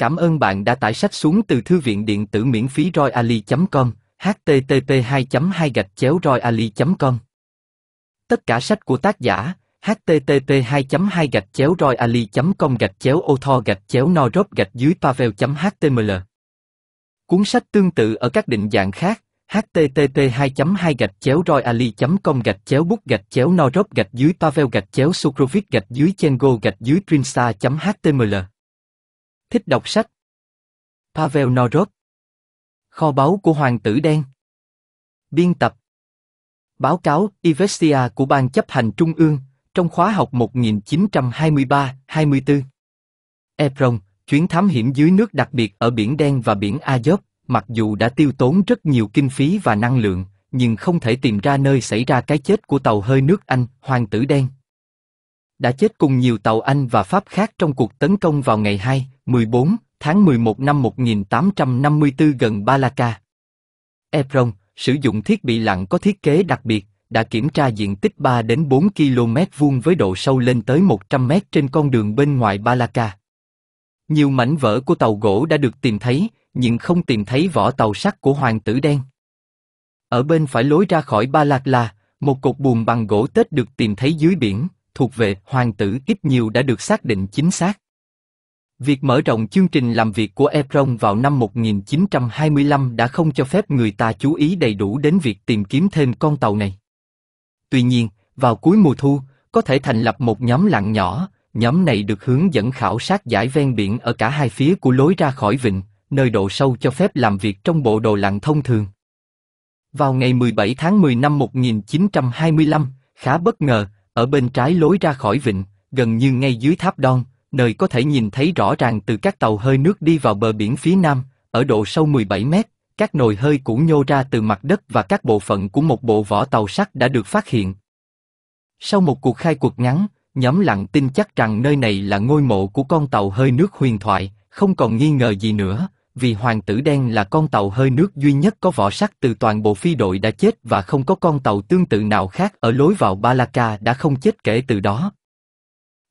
Cảm ơn bạn đã tải sách xuống từ thư viện điện tử miễn phí royali.com, http 2 2 gạch chéo royali.com. Tất cả sách của tác giả, http 2 2 gạch chéo royali.com gạch chéo author gạch chéo norop gạch dưới pavel.html. Cuốn sách tương tự ở các định dạng khác, http 2 2 gạch chéo royali.com gạch chéo bút gạch chéo norop gạch dưới pavel gạch chéo sukrovic gạch dưới chengo gạch dưới trinsa.html. Thích đọc sách Pavel Norov Kho báu của Hoàng tử Đen Biên tập Báo cáo Ivestia của Ban chấp hành Trung ương trong khóa học 1923-24 Ebron, chuyến thám hiểm dưới nước đặc biệt ở Biển Đen và Biển Azov, mặc dù đã tiêu tốn rất nhiều kinh phí và năng lượng, nhưng không thể tìm ra nơi xảy ra cái chết của tàu hơi nước Anh, Hoàng tử Đen đã chết cùng nhiều tàu Anh và Pháp khác trong cuộc tấn công vào ngày 2, 14 tháng 11 năm 1854 gần Balaka. Ebron sử dụng thiết bị lặn có thiết kế đặc biệt, đã kiểm tra diện tích 3 đến 4 km vuông với độ sâu lên tới 100 m trên con đường bên ngoài Balaka. Nhiều mảnh vỡ của tàu gỗ đã được tìm thấy, nhưng không tìm thấy vỏ tàu sắt của hoàng tử đen. Ở bên phải lối ra khỏi Balakla, một cột buồm bằng gỗ tết được tìm thấy dưới biển thuộc về hoàng tử ít nhiều đã được xác định chính xác. Việc mở rộng chương trình làm việc của Ebron vào năm 1925 đã không cho phép người ta chú ý đầy đủ đến việc tìm kiếm thêm con tàu này. Tuy nhiên, vào cuối mùa thu, có thể thành lập một nhóm lặng nhỏ, nhóm này được hướng dẫn khảo sát giải ven biển ở cả hai phía của lối ra khỏi vịnh, nơi độ sâu cho phép làm việc trong bộ đồ lặng thông thường. Vào ngày 17 tháng 10 năm 1925, khá bất ngờ, ở bên trái lối ra khỏi vịnh, gần như ngay dưới tháp Don, nơi có thể nhìn thấy rõ ràng từ các tàu hơi nước đi vào bờ biển phía nam, ở độ sâu 17 mét, các nồi hơi cũng nhô ra từ mặt đất và các bộ phận của một bộ vỏ tàu sắt đã được phát hiện. Sau một cuộc khai cuộc ngắn, nhóm lặng tin chắc rằng nơi này là ngôi mộ của con tàu hơi nước huyền thoại, không còn nghi ngờ gì nữa, vì hoàng tử đen là con tàu hơi nước duy nhất có vỏ sắt từ toàn bộ phi đội đã chết và không có con tàu tương tự nào khác ở lối vào Balaka đã không chết kể từ đó.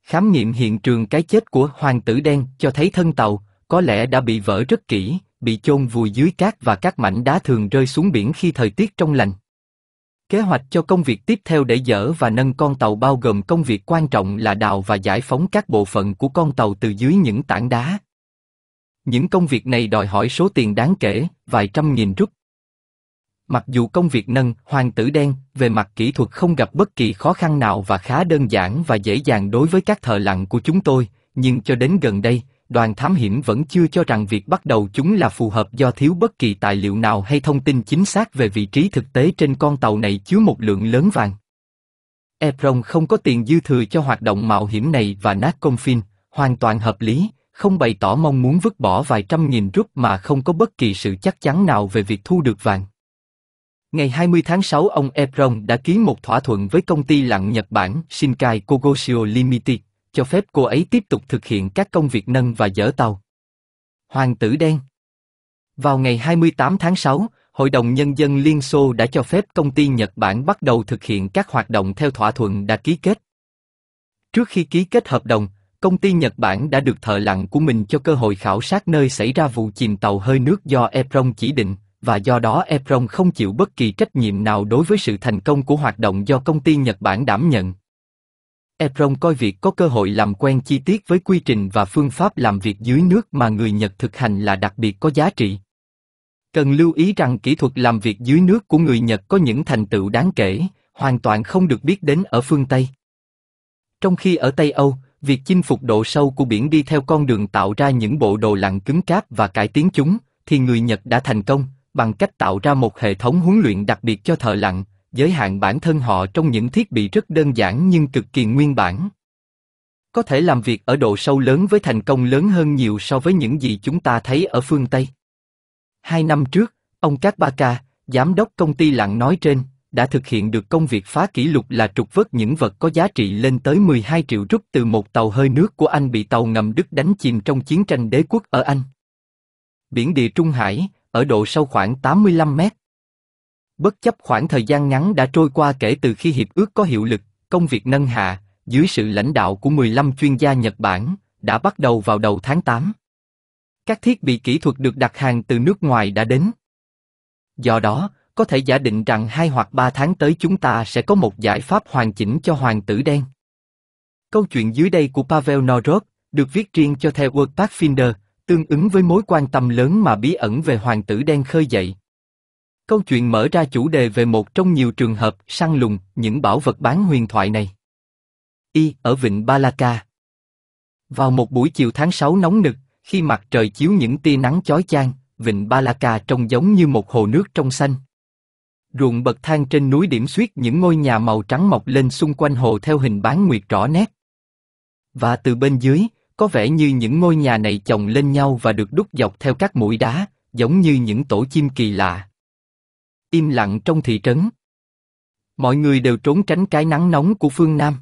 Khám nghiệm hiện trường cái chết của hoàng tử đen cho thấy thân tàu có lẽ đã bị vỡ rất kỹ, bị chôn vùi dưới cát và các mảnh đá thường rơi xuống biển khi thời tiết trong lành. Kế hoạch cho công việc tiếp theo để dỡ và nâng con tàu bao gồm công việc quan trọng là đào và giải phóng các bộ phận của con tàu từ dưới những tảng đá. Những công việc này đòi hỏi số tiền đáng kể, vài trăm nghìn rút. Mặc dù công việc nâng, hoàng tử đen, về mặt kỹ thuật không gặp bất kỳ khó khăn nào và khá đơn giản và dễ dàng đối với các thợ lặn của chúng tôi, nhưng cho đến gần đây, đoàn thám hiểm vẫn chưa cho rằng việc bắt đầu chúng là phù hợp do thiếu bất kỳ tài liệu nào hay thông tin chính xác về vị trí thực tế trên con tàu này chứa một lượng lớn vàng. Ebron không có tiền dư thừa cho hoạt động mạo hiểm này và nát công phim, hoàn toàn hợp lý, không bày tỏ mong muốn vứt bỏ vài trăm nghìn rúp mà không có bất kỳ sự chắc chắn nào về việc thu được vàng. Ngày 20 tháng 6 ông Ebron đã ký một thỏa thuận với công ty lặng Nhật Bản Shinkai Kogoshio Limited, cho phép cô ấy tiếp tục thực hiện các công việc nâng và dỡ tàu. Hoàng tử đen Vào ngày 28 tháng 6, Hội đồng Nhân dân Liên Xô đã cho phép công ty Nhật Bản bắt đầu thực hiện các hoạt động theo thỏa thuận đã ký kết. Trước khi ký kết hợp đồng, công ty Nhật Bản đã được thợ lặn của mình cho cơ hội khảo sát nơi xảy ra vụ chìm tàu hơi nước do Ebron chỉ định, và do đó Ebron không chịu bất kỳ trách nhiệm nào đối với sự thành công của hoạt động do công ty Nhật Bản đảm nhận. Ebron coi việc có cơ hội làm quen chi tiết với quy trình và phương pháp làm việc dưới nước mà người Nhật thực hành là đặc biệt có giá trị. Cần lưu ý rằng kỹ thuật làm việc dưới nước của người Nhật có những thành tựu đáng kể, hoàn toàn không được biết đến ở phương Tây. Trong khi ở Tây Âu, việc chinh phục độ sâu của biển đi theo con đường tạo ra những bộ đồ lặn cứng cáp và cải tiến chúng, thì người Nhật đã thành công, bằng cách tạo ra một hệ thống huấn luyện đặc biệt cho thợ lặn, giới hạn bản thân họ trong những thiết bị rất đơn giản nhưng cực kỳ nguyên bản. Có thể làm việc ở độ sâu lớn với thành công lớn hơn nhiều so với những gì chúng ta thấy ở phương Tây. Hai năm trước, ông Các Ba Ca, giám đốc công ty lặn nói trên, đã thực hiện được công việc phá kỷ lục là trục vớt những vật có giá trị lên tới 12 triệu rúp từ một tàu hơi nước của Anh bị tàu ngầm Đức đánh chìm trong chiến tranh đế quốc ở Anh. Biển địa Trung Hải, ở độ sâu khoảng 85 mét. Bất chấp khoảng thời gian ngắn đã trôi qua kể từ khi hiệp ước có hiệu lực, công việc nâng hạ, dưới sự lãnh đạo của 15 chuyên gia Nhật Bản, đã bắt đầu vào đầu tháng 8. Các thiết bị kỹ thuật được đặt hàng từ nước ngoài đã đến. Do đó, có thể giả định rằng hai hoặc ba tháng tới chúng ta sẽ có một giải pháp hoàn chỉnh cho hoàng tử đen. Câu chuyện dưới đây của Pavel Norod được viết riêng cho The World Pathfinder, tương ứng với mối quan tâm lớn mà bí ẩn về hoàng tử đen khơi dậy. Câu chuyện mở ra chủ đề về một trong nhiều trường hợp săn lùng những bảo vật bán huyền thoại này. Y ở vịnh Balaka. Vào một buổi chiều tháng 6 nóng nực, khi mặt trời chiếu những tia nắng chói chang, vịnh Balaka trông giống như một hồ nước trong xanh ruộng bậc thang trên núi điểm xuyết những ngôi nhà màu trắng mọc lên xung quanh hồ theo hình bán nguyệt rõ nét. Và từ bên dưới, có vẻ như những ngôi nhà này chồng lên nhau và được đúc dọc theo các mũi đá, giống như những tổ chim kỳ lạ. Im lặng trong thị trấn. Mọi người đều trốn tránh cái nắng nóng của phương Nam.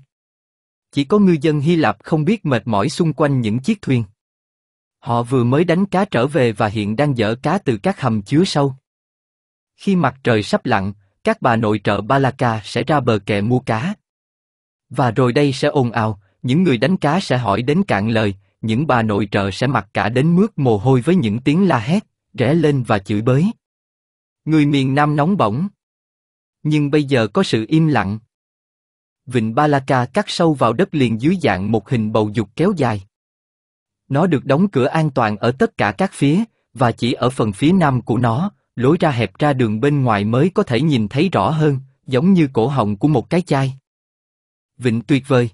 Chỉ có ngư dân Hy Lạp không biết mệt mỏi xung quanh những chiếc thuyền. Họ vừa mới đánh cá trở về và hiện đang dỡ cá từ các hầm chứa sâu. Khi mặt trời sắp lặn, các bà nội trợ Balaka sẽ ra bờ kè mua cá. Và rồi đây sẽ ồn ào, những người đánh cá sẽ hỏi đến cạn lời, những bà nội trợ sẽ mặc cả đến mướt mồ hôi với những tiếng la hét, rẽ lên và chửi bới. Người miền Nam nóng bỏng. Nhưng bây giờ có sự im lặng. Vịnh Balaka cắt sâu vào đất liền dưới dạng một hình bầu dục kéo dài. Nó được đóng cửa an toàn ở tất cả các phía, và chỉ ở phần phía nam của nó, lối ra hẹp ra đường bên ngoài mới có thể nhìn thấy rõ hơn, giống như cổ họng của một cái chai. Vịnh tuyệt vời.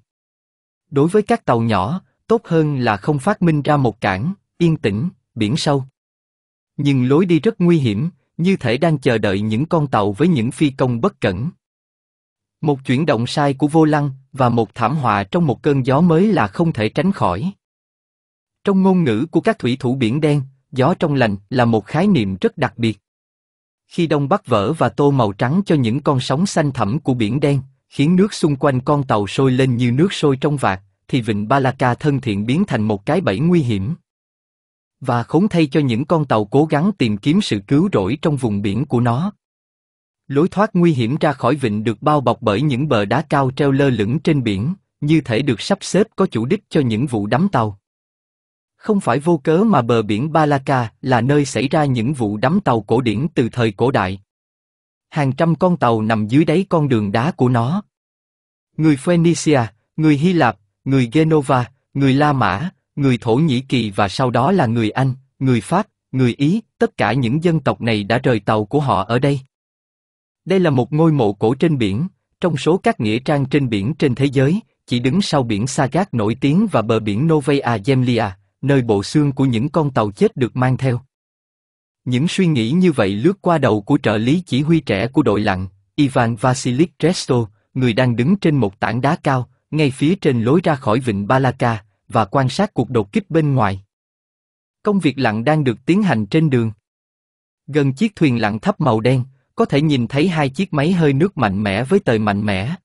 Đối với các tàu nhỏ, tốt hơn là không phát minh ra một cảng, yên tĩnh, biển sâu. Nhưng lối đi rất nguy hiểm, như thể đang chờ đợi những con tàu với những phi công bất cẩn. Một chuyển động sai của vô lăng và một thảm họa trong một cơn gió mới là không thể tránh khỏi. Trong ngôn ngữ của các thủy thủ biển đen, gió trong lành là một khái niệm rất đặc biệt. Khi Đông Bắc vỡ và tô màu trắng cho những con sóng xanh thẳm của biển đen, khiến nước xung quanh con tàu sôi lên như nước sôi trong vạc, thì vịnh Balaka thân thiện biến thành một cái bẫy nguy hiểm. Và khốn thay cho những con tàu cố gắng tìm kiếm sự cứu rỗi trong vùng biển của nó. Lối thoát nguy hiểm ra khỏi vịnh được bao bọc bởi những bờ đá cao treo lơ lửng trên biển, như thể được sắp xếp có chủ đích cho những vụ đắm tàu. Không phải vô cớ mà bờ biển Balaka là nơi xảy ra những vụ đắm tàu cổ điển từ thời cổ đại. Hàng trăm con tàu nằm dưới đáy con đường đá của nó. Người Phoenicia, người Hy Lạp, người Genova, người La Mã, người Thổ Nhĩ Kỳ và sau đó là người Anh, người Pháp, người Ý, tất cả những dân tộc này đã rời tàu của họ ở đây. Đây là một ngôi mộ cổ trên biển, trong số các nghĩa trang trên biển trên thế giới, chỉ đứng sau biển Sagat nổi tiếng và bờ biển Novaya Zemlya, nơi bộ xương của những con tàu chết được mang theo. Những suy nghĩ như vậy lướt qua đầu của trợ lý chỉ huy trẻ của đội lặn, Ivan Vasilik Tresto, người đang đứng trên một tảng đá cao, ngay phía trên lối ra khỏi vịnh Balaka, và quan sát cuộc đột kích bên ngoài. Công việc lặn đang được tiến hành trên đường. Gần chiếc thuyền lặn thấp màu đen, có thể nhìn thấy hai chiếc máy hơi nước mạnh mẽ với tời mạnh mẽ.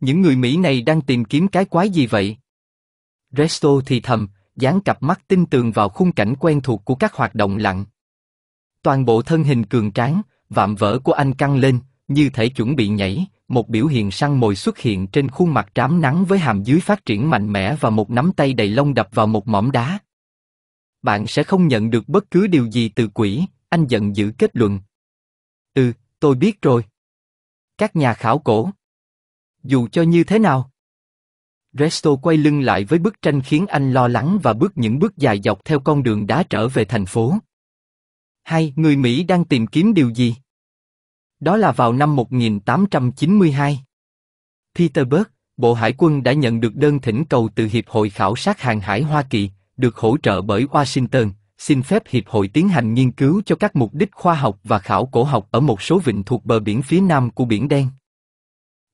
Những người Mỹ này đang tìm kiếm cái quái gì vậy? Resto thì thầm, dán cặp mắt tinh tường vào khung cảnh quen thuộc của các hoạt động lặng. Toàn bộ thân hình cường tráng, vạm vỡ của anh căng lên, như thể chuẩn bị nhảy, một biểu hiện săn mồi xuất hiện trên khuôn mặt trám nắng với hàm dưới phát triển mạnh mẽ và một nắm tay đầy lông đập vào một mỏm đá. Bạn sẽ không nhận được bất cứ điều gì từ quỷ, anh giận dữ kết luận. Ừ, tôi biết rồi. Các nhà khảo cổ. Dù cho như thế nào, Resto quay lưng lại với bức tranh khiến anh lo lắng và bước những bước dài dọc theo con đường đá trở về thành phố. Hai, người Mỹ đang tìm kiếm điều gì? Đó là vào năm 1892. Peterburg, Bộ Hải quân đã nhận được đơn thỉnh cầu từ Hiệp hội Khảo sát Hàng hải Hoa Kỳ, được hỗ trợ bởi Washington, xin phép Hiệp hội tiến hành nghiên cứu cho các mục đích khoa học và khảo cổ học ở một số vịnh thuộc bờ biển phía nam của Biển Đen.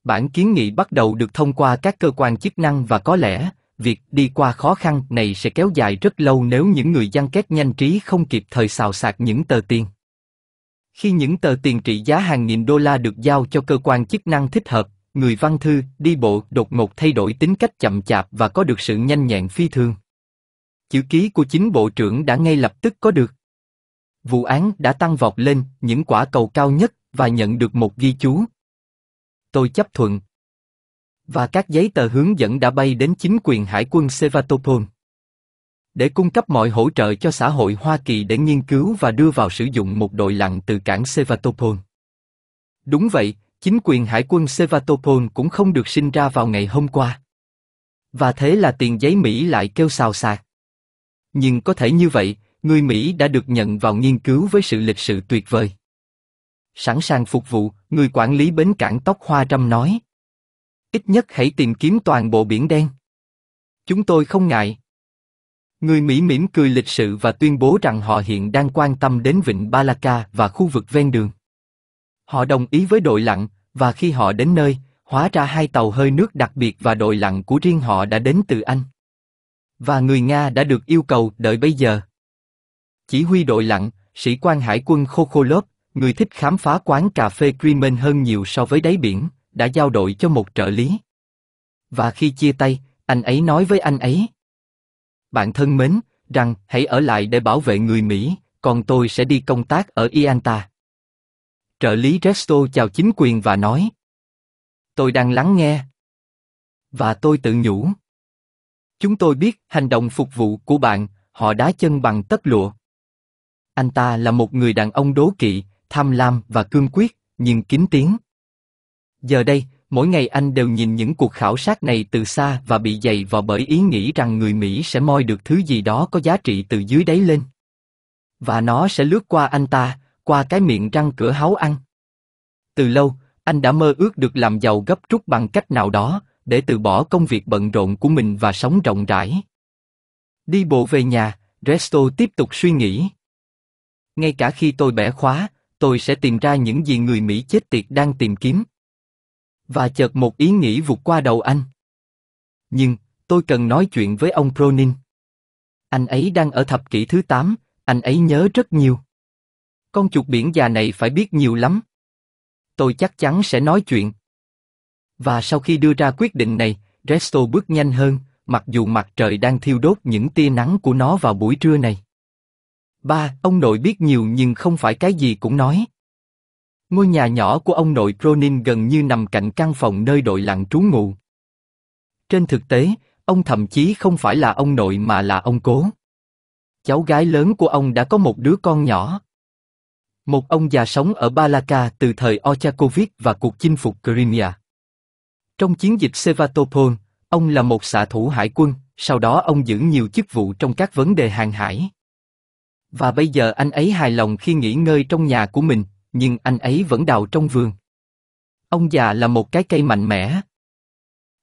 Bản kiến nghị bắt đầu được thông qua các cơ quan chức năng và có lẽ, việc đi qua khó khăn này sẽ kéo dài rất lâu nếu những người gian két nhanh trí không kịp thời xào sạc những tờ tiền. Khi những tờ tiền trị giá hàng nghìn đô la được giao cho cơ quan chức năng thích hợp, người văn thư, đi bộ đột ngột thay đổi tính cách chậm chạp và có được sự nhanh nhẹn phi thường. Chữ ký của chính bộ trưởng đã ngay lập tức có được. Vụ án đã tăng vọt lên những quả cầu cao nhất và nhận được một ghi chú, tôi chấp thuận. Và các giấy tờ hướng dẫn đã bay đến chính quyền hải quân Sevastopol. Để cung cấp mọi hỗ trợ cho xã hội Hoa Kỳ để nghiên cứu và đưa vào sử dụng một đội lặn từ cảng Sevastopol. Đúng vậy, chính quyền hải quân Sevastopol cũng không được sinh ra vào ngày hôm qua. Và thế là tiền giấy Mỹ lại kêu xào xạc. Nhưng có thể như vậy, người Mỹ đã được nhận vào nghiên cứu với sự lịch sự tuyệt vời. Sẵn sàng phục vụ, người quản lý bến cảng tóc hoa trăm nói. Ít nhất hãy tìm kiếm toàn bộ biển đen. Chúng tôi không ngại. Người Mỹ mỉm cười lịch sự và tuyên bố rằng họ hiện đang quan tâm đến vịnh Balaka và khu vực ven đường. Họ đồng ý với đội lặn, và khi họ đến nơi, hóa ra hai tàu hơi nước đặc biệt và đội lặn của riêng họ đã đến từ Anh. Và người Nga đã được yêu cầu đợi bây giờ. Chỉ huy đội lặn, sĩ quan hải quân Khokholov Người thích khám phá quán cà phê Creamen hơn nhiều so với đáy biển, đã giao đổi cho một trợ lý. Và khi chia tay, anh ấy nói với anh ấy. Bạn thân mến, rằng hãy ở lại để bảo vệ người Mỹ, còn tôi sẽ đi công tác ở Ianta. Trợ lý Resto chào chính quyền và nói. Tôi đang lắng nghe. Và tôi tự nhủ. Chúng tôi biết hành động phục vụ của bạn, họ đá chân bằng tất lụa. Anh ta là một người đàn ông đố kỵ, tham lam và cương quyết, nhưng kín tiếng. Giờ đây, mỗi ngày anh đều nhìn những cuộc khảo sát này từ xa và bị dày vào bởi ý nghĩ rằng người Mỹ sẽ moi được thứ gì đó có giá trị từ dưới đáy lên. Và nó sẽ lướt qua anh ta, qua cái miệng răng cửa háu ăn. Từ lâu, anh đã mơ ước được làm giàu gấp rút bằng cách nào đó, để từ bỏ công việc bận rộn của mình và sống rộng rãi. Đi bộ về nhà, Resto tiếp tục suy nghĩ. Ngay cả khi tôi bẻ khóa, tôi sẽ tìm ra những gì người Mỹ chết tiệt đang tìm kiếm. Và chợt một ý nghĩ vụt qua đầu anh. Nhưng, tôi cần nói chuyện với ông Pronin. Anh ấy đang ở thập kỷ thứ 8, anh ấy nhớ rất nhiều. Con chuột biển già này phải biết nhiều lắm. Tôi chắc chắn sẽ nói chuyện. Và sau khi đưa ra quyết định này, Resto bước nhanh hơn, mặc dù mặt trời đang thiêu đốt những tia nắng của nó vào buổi trưa này. Ba, ông nội biết nhiều nhưng không phải cái gì cũng nói. Ngôi nhà nhỏ của ông nội Cronin gần như nằm cạnh căn phòng nơi đội lặng trú ngụ. Trên thực tế, ông thậm chí không phải là ông nội mà là ông cố. Cháu gái lớn của ông đã có một đứa con nhỏ. Một ông già sống ở Balaka từ thời Ochakovic và cuộc chinh phục Crimea. Trong chiến dịch Sevastopol, ông là một xạ thủ hải quân, sau đó ông giữ nhiều chức vụ trong các vấn đề hàng hải. Và bây giờ anh ấy hài lòng khi nghỉ ngơi trong nhà của mình, nhưng anh ấy vẫn đào trong vườn. Ông già là một cái cây mạnh mẽ.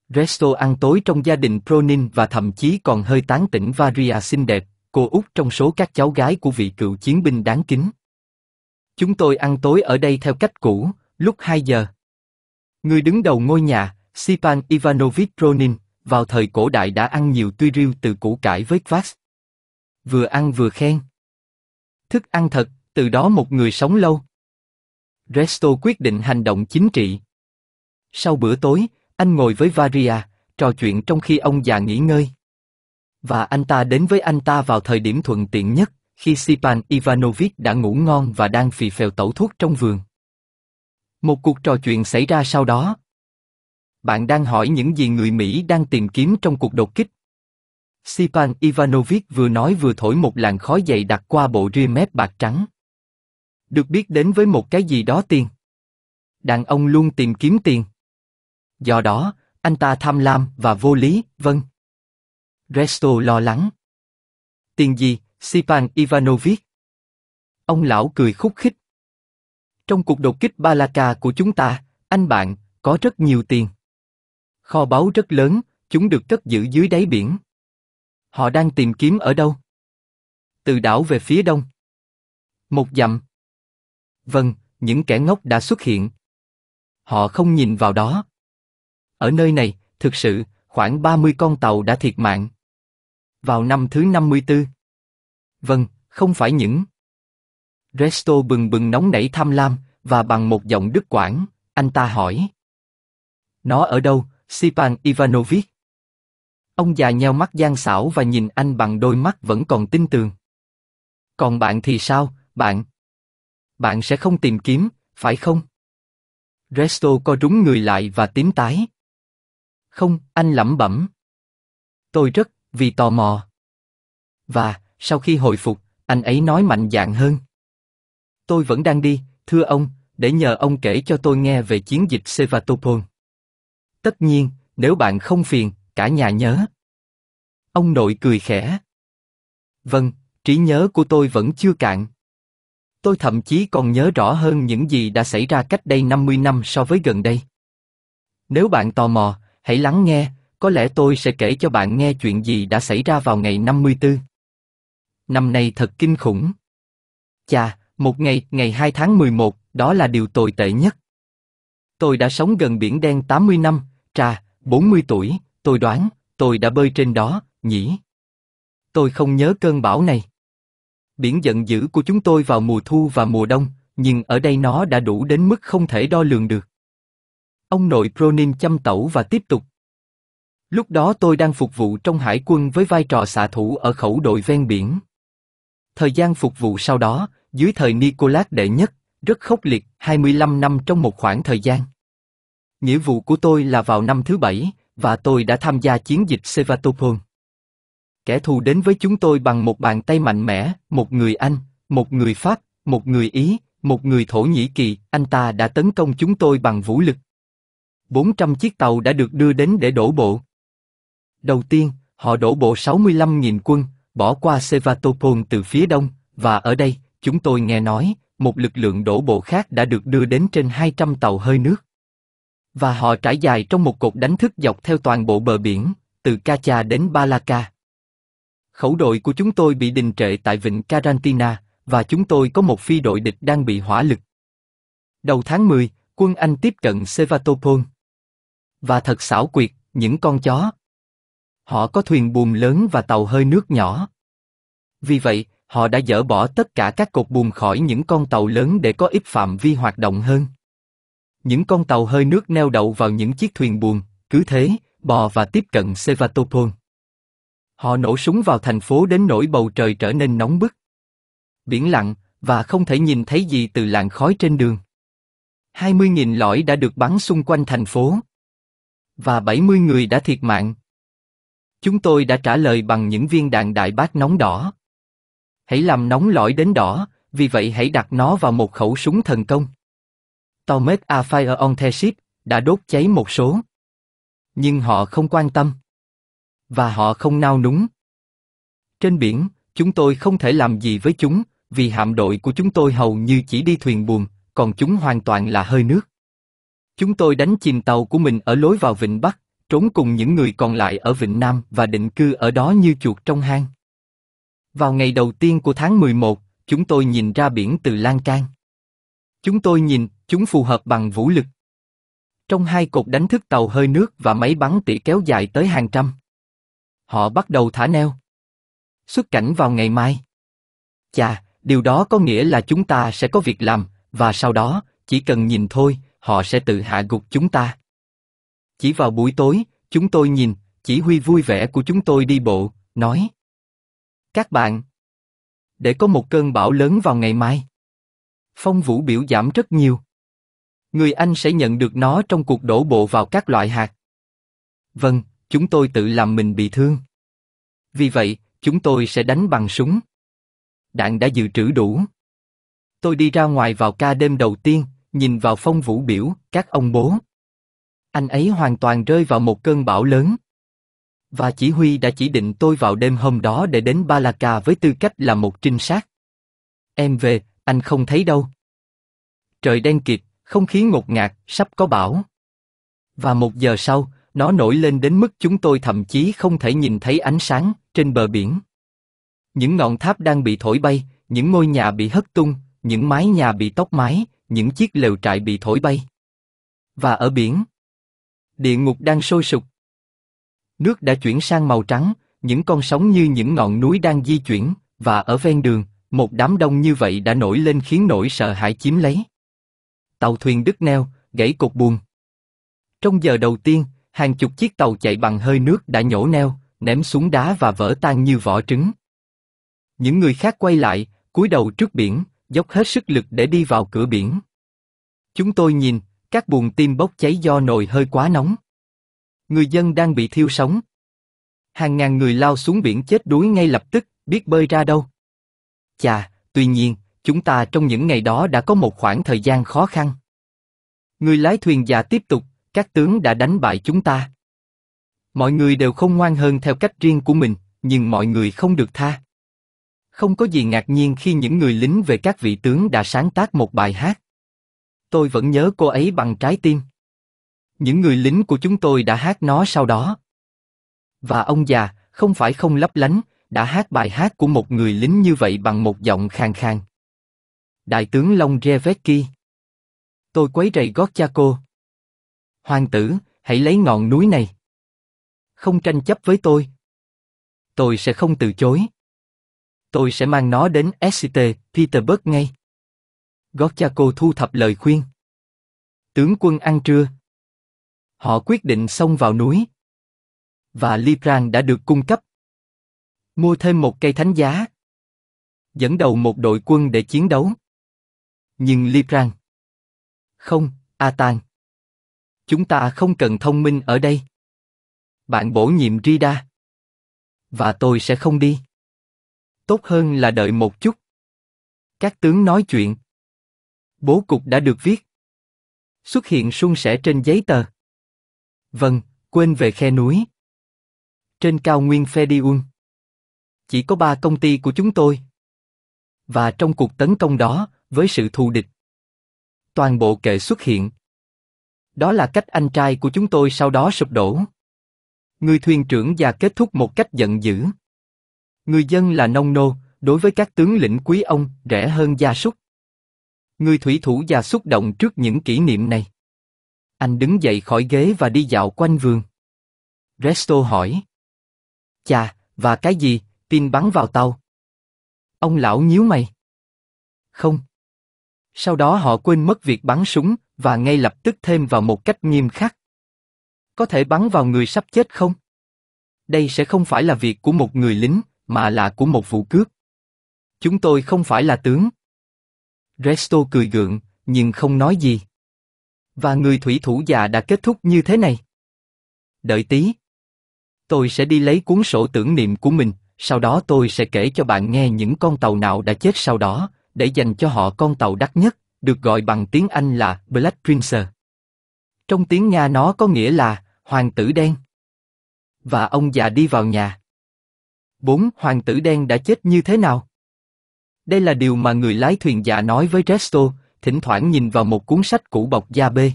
Resto ăn tối trong gia đình Pronin và thậm chí còn hơi tán tỉnh Varia xinh đẹp, cô út trong số các cháu gái của vị cựu chiến binh đáng kính. Chúng tôi ăn tối ở đây theo cách cũ, lúc 2 giờ. Người đứng đầu ngôi nhà, Sipan Ivanovich Pronin, vào thời cổ đại đã ăn nhiều tuy riêu từ củ cải với Kvass. Vừa ăn vừa khen thức ăn thật, từ đó một người sống lâu. Resto quyết định hành động chính trị. Sau bữa tối, anh ngồi với Varia, trò chuyện trong khi ông già nghỉ ngơi. Và anh ta đến với anh ta vào thời điểm thuận tiện nhất, khi Sipan Ivanovic đã ngủ ngon và đang phì phèo tẩu thuốc trong vườn. Một cuộc trò chuyện xảy ra sau đó. Bạn đang hỏi những gì người Mỹ đang tìm kiếm trong cuộc đột kích. Sipan Ivanovich vừa nói vừa thổi một làn khói dày đặc qua bộ ria mép bạc trắng. Được biết đến với một cái gì đó tiền. Đàn ông luôn tìm kiếm tiền. Do đó, anh ta tham lam và vô lý, vâng. Resto lo lắng. Tiền gì, Sipan Ivanovich? Ông lão cười khúc khích. Trong cuộc đột kích Balaka của chúng ta, anh bạn, có rất nhiều tiền. Kho báu rất lớn, chúng được cất giữ dưới đáy biển. Họ đang tìm kiếm ở đâu? Từ đảo về phía đông. Một dặm. Vâng, những kẻ ngốc đã xuất hiện. Họ không nhìn vào đó. Ở nơi này, thực sự, khoảng 30 con tàu đã thiệt mạng. Vào năm thứ 54. Vâng, không phải những. Resto bừng bừng nóng nảy tham lam, và bằng một giọng đức quãng, anh ta hỏi. Nó ở đâu, Sipan Ivanovic? Ông già nheo mắt gian xảo và nhìn anh bằng đôi mắt vẫn còn tin tường. Còn bạn thì sao, bạn? Bạn sẽ không tìm kiếm, phải không? Resto co rúng người lại và tím tái. Không, anh lẩm bẩm. Tôi rất, vì tò mò. Và, sau khi hồi phục, anh ấy nói mạnh dạn hơn. Tôi vẫn đang đi, thưa ông, để nhờ ông kể cho tôi nghe về chiến dịch Sevastopol. Tất nhiên, nếu bạn không phiền, cả nhà nhớ. Ông nội cười khẽ. Vâng, trí nhớ của tôi vẫn chưa cạn. Tôi thậm chí còn nhớ rõ hơn những gì đã xảy ra cách đây 50 năm so với gần đây. Nếu bạn tò mò, hãy lắng nghe, có lẽ tôi sẽ kể cho bạn nghe chuyện gì đã xảy ra vào ngày 54. Năm nay thật kinh khủng. Chà, một ngày, ngày 2 tháng 11, đó là điều tồi tệ nhất. Tôi đã sống gần biển đen 80 năm, trà, 40 tuổi, Tôi đoán, tôi đã bơi trên đó, nhỉ? Tôi không nhớ cơn bão này. Biển giận dữ của chúng tôi vào mùa thu và mùa đông, nhưng ở đây nó đã đủ đến mức không thể đo lường được. Ông nội Cronin chăm tẩu và tiếp tục. Lúc đó tôi đang phục vụ trong hải quân với vai trò xạ thủ ở khẩu đội ven biển. Thời gian phục vụ sau đó, dưới thời Nicholas đệ nhất, rất khốc liệt, 25 năm trong một khoảng thời gian. Nghĩa vụ của tôi là vào năm thứ bảy, và tôi đã tham gia chiến dịch Sevastopol. Kẻ thù đến với chúng tôi bằng một bàn tay mạnh mẽ, một người Anh, một người Pháp, một người Ý, một người Thổ Nhĩ Kỳ, anh ta đã tấn công chúng tôi bằng vũ lực. 400 chiếc tàu đã được đưa đến để đổ bộ. Đầu tiên, họ đổ bộ 65.000 quân, bỏ qua Sevastopol từ phía đông, và ở đây, chúng tôi nghe nói, một lực lượng đổ bộ khác đã được đưa đến trên 200 tàu hơi nước và họ trải dài trong một cột đánh thức dọc theo toàn bộ bờ biển, từ Kacha đến Balaka. Khẩu đội của chúng tôi bị đình trệ tại vịnh Karantina, và chúng tôi có một phi đội địch đang bị hỏa lực. Đầu tháng 10, quân Anh tiếp cận Sevastopol. Và thật xảo quyệt, những con chó. Họ có thuyền buồm lớn và tàu hơi nước nhỏ. Vì vậy, họ đã dỡ bỏ tất cả các cột buồm khỏi những con tàu lớn để có ít phạm vi hoạt động hơn những con tàu hơi nước neo đậu vào những chiếc thuyền buồm, cứ thế, bò và tiếp cận Sevastopol. Họ nổ súng vào thành phố đến nỗi bầu trời trở nên nóng bức. Biển lặng, và không thể nhìn thấy gì từ làn khói trên đường. 20.000 lõi đã được bắn xung quanh thành phố. Và 70 người đã thiệt mạng. Chúng tôi đã trả lời bằng những viên đạn đại bác nóng đỏ. Hãy làm nóng lõi đến đỏ, vì vậy hãy đặt nó vào một khẩu súng thần công. Tomet A Fire on the Ship đã đốt cháy một số. Nhưng họ không quan tâm. Và họ không nao núng. Trên biển, chúng tôi không thể làm gì với chúng, vì hạm đội của chúng tôi hầu như chỉ đi thuyền buồm, còn chúng hoàn toàn là hơi nước. Chúng tôi đánh chìm tàu của mình ở lối vào vịnh Bắc, trốn cùng những người còn lại ở vịnh Nam và định cư ở đó như chuột trong hang. Vào ngày đầu tiên của tháng 11, chúng tôi nhìn ra biển từ lan can. Chúng tôi nhìn, chúng phù hợp bằng vũ lực. Trong hai cột đánh thức tàu hơi nước và máy bắn tỉa kéo dài tới hàng trăm. Họ bắt đầu thả neo. Xuất cảnh vào ngày mai. Chà, điều đó có nghĩa là chúng ta sẽ có việc làm, và sau đó, chỉ cần nhìn thôi, họ sẽ tự hạ gục chúng ta. Chỉ vào buổi tối, chúng tôi nhìn, chỉ huy vui vẻ của chúng tôi đi bộ, nói. Các bạn, để có một cơn bão lớn vào ngày mai phong vũ biểu giảm rất nhiều. Người Anh sẽ nhận được nó trong cuộc đổ bộ vào các loại hạt. Vâng, chúng tôi tự làm mình bị thương. Vì vậy, chúng tôi sẽ đánh bằng súng. Đạn đã dự trữ đủ. Tôi đi ra ngoài vào ca đêm đầu tiên, nhìn vào phong vũ biểu, các ông bố. Anh ấy hoàn toàn rơi vào một cơn bão lớn. Và chỉ huy đã chỉ định tôi vào đêm hôm đó để đến Balaka với tư cách là một trinh sát. Em về, anh không thấy đâu. Trời đen kịt, không khí ngột ngạt, sắp có bão. Và một giờ sau, nó nổi lên đến mức chúng tôi thậm chí không thể nhìn thấy ánh sáng trên bờ biển. Những ngọn tháp đang bị thổi bay, những ngôi nhà bị hất tung, những mái nhà bị tốc mái, những chiếc lều trại bị thổi bay. Và ở biển, địa ngục đang sôi sục. Nước đã chuyển sang màu trắng, những con sóng như những ngọn núi đang di chuyển, và ở ven đường, một đám đông như vậy đã nổi lên khiến nỗi sợ hãi chiếm lấy. Tàu thuyền đứt neo, gãy cột buồm. Trong giờ đầu tiên, hàng chục chiếc tàu chạy bằng hơi nước đã nhổ neo, ném xuống đá và vỡ tan như vỏ trứng. Những người khác quay lại, cúi đầu trước biển, dốc hết sức lực để đi vào cửa biển. Chúng tôi nhìn, các buồng tim bốc cháy do nồi hơi quá nóng. Người dân đang bị thiêu sống. Hàng ngàn người lao xuống biển chết đuối ngay lập tức, biết bơi ra đâu. Chà, tuy nhiên, chúng ta trong những ngày đó đã có một khoảng thời gian khó khăn. Người lái thuyền già tiếp tục, các tướng đã đánh bại chúng ta. Mọi người đều không ngoan hơn theo cách riêng của mình, nhưng mọi người không được tha. Không có gì ngạc nhiên khi những người lính về các vị tướng đã sáng tác một bài hát. Tôi vẫn nhớ cô ấy bằng trái tim. Những người lính của chúng tôi đã hát nó sau đó. Và ông già, không phải không lấp lánh, đã hát bài hát của một người lính như vậy bằng một giọng khang khang. Đại tướng Long Revecki Tôi quấy rầy gót cha cô. Hoàng tử, hãy lấy ngọn núi này. Không tranh chấp với tôi. Tôi sẽ không từ chối. Tôi sẽ mang nó đến SCT, Peterburg ngay. Gót cha cô thu thập lời khuyên. Tướng quân ăn trưa. Họ quyết định xông vào núi. Và Libran đã được cung cấp Mua thêm một cây thánh giá. Dẫn đầu một đội quân để chiến đấu. Nhưng Libran, Không, A-tan, Chúng ta không cần thông minh ở đây. Bạn bổ nhiệm Rida. Và tôi sẽ không đi. Tốt hơn là đợi một chút. Các tướng nói chuyện. Bố cục đã được viết. Xuất hiện suôn sẻ trên giấy tờ. Vâng, quên về khe núi. Trên cao nguyên Fediun. Chỉ có ba công ty của chúng tôi. Và trong cuộc tấn công đó, với sự thù địch, toàn bộ kệ xuất hiện. Đó là cách anh trai của chúng tôi sau đó sụp đổ. Người thuyền trưởng già kết thúc một cách giận dữ. Người dân là nông nô, đối với các tướng lĩnh quý ông, rẻ hơn gia súc. Người thủy thủ già xúc động trước những kỷ niệm này. Anh đứng dậy khỏi ghế và đi dạo quanh vườn. Resto hỏi. Chà, và cái gì, Tin bắn vào tàu. Ông lão nhíu mày. Không. Sau đó họ quên mất việc bắn súng và ngay lập tức thêm vào một cách nghiêm khắc. Có thể bắn vào người sắp chết không? Đây sẽ không phải là việc của một người lính, mà là của một vụ cướp. Chúng tôi không phải là tướng. Resto cười gượng, nhưng không nói gì. Và người thủy thủ già đã kết thúc như thế này. Đợi tí. Tôi sẽ đi lấy cuốn sổ tưởng niệm của mình, sau đó tôi sẽ kể cho bạn nghe những con tàu nào đã chết sau đó, để dành cho họ con tàu đắt nhất, được gọi bằng tiếng Anh là Black Prince. Trong tiếng Nga nó có nghĩa là Hoàng tử đen. Và ông già đi vào nhà. bốn Hoàng tử đen đã chết như thế nào? Đây là điều mà người lái thuyền già nói với Resto, thỉnh thoảng nhìn vào một cuốn sách cũ bọc da bê.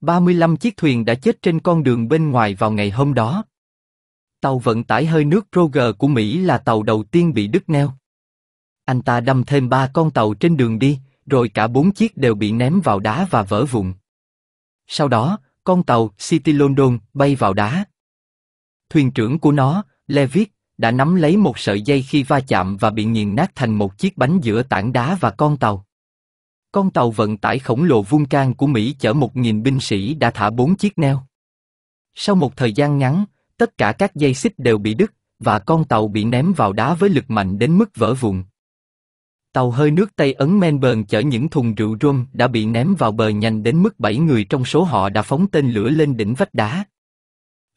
35 chiếc thuyền đã chết trên con đường bên ngoài vào ngày hôm đó, Tàu vận tải hơi nước Roger của Mỹ là tàu đầu tiên bị đứt neo. Anh ta đâm thêm ba con tàu trên đường đi, rồi cả bốn chiếc đều bị ném vào đá và vỡ vụn. Sau đó, con tàu City London bay vào đá. Thuyền trưởng của nó, Levitt, đã nắm lấy một sợi dây khi va chạm và bị nghiền nát thành một chiếc bánh giữa tảng đá và con tàu. Con tàu vận tải khổng lồ Vulcan của Mỹ chở một nghìn binh sĩ đã thả bốn chiếc neo. Sau một thời gian ngắn, tất cả các dây xích đều bị đứt, và con tàu bị ném vào đá với lực mạnh đến mức vỡ vụn. Tàu hơi nước Tây Ấn Melbourne chở những thùng rượu rum đã bị ném vào bờ nhanh đến mức 7 người trong số họ đã phóng tên lửa lên đỉnh vách đá.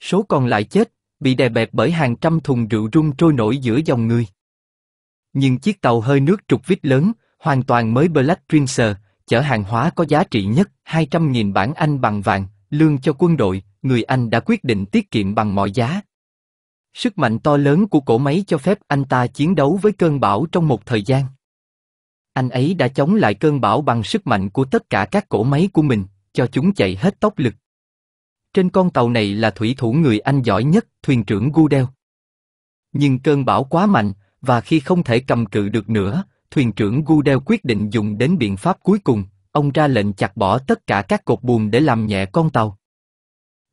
Số còn lại chết, bị đè bẹp bởi hàng trăm thùng rượu rum trôi nổi giữa dòng người. Nhưng chiếc tàu hơi nước trục vít lớn, hoàn toàn mới Black Princer, chở hàng hóa có giá trị nhất 200.000 bản Anh bằng vàng, lương cho quân đội, người anh đã quyết định tiết kiệm bằng mọi giá. Sức mạnh to lớn của cỗ máy cho phép anh ta chiến đấu với cơn bão trong một thời gian. Anh ấy đã chống lại cơn bão bằng sức mạnh của tất cả các cỗ máy của mình, cho chúng chạy hết tốc lực. Trên con tàu này là thủy thủ người Anh giỏi nhất, thuyền trưởng Goodell. Nhưng cơn bão quá mạnh, và khi không thể cầm cự được nữa, thuyền trưởng Goodell quyết định dùng đến biện pháp cuối cùng, ông ra lệnh chặt bỏ tất cả các cột buồm để làm nhẹ con tàu.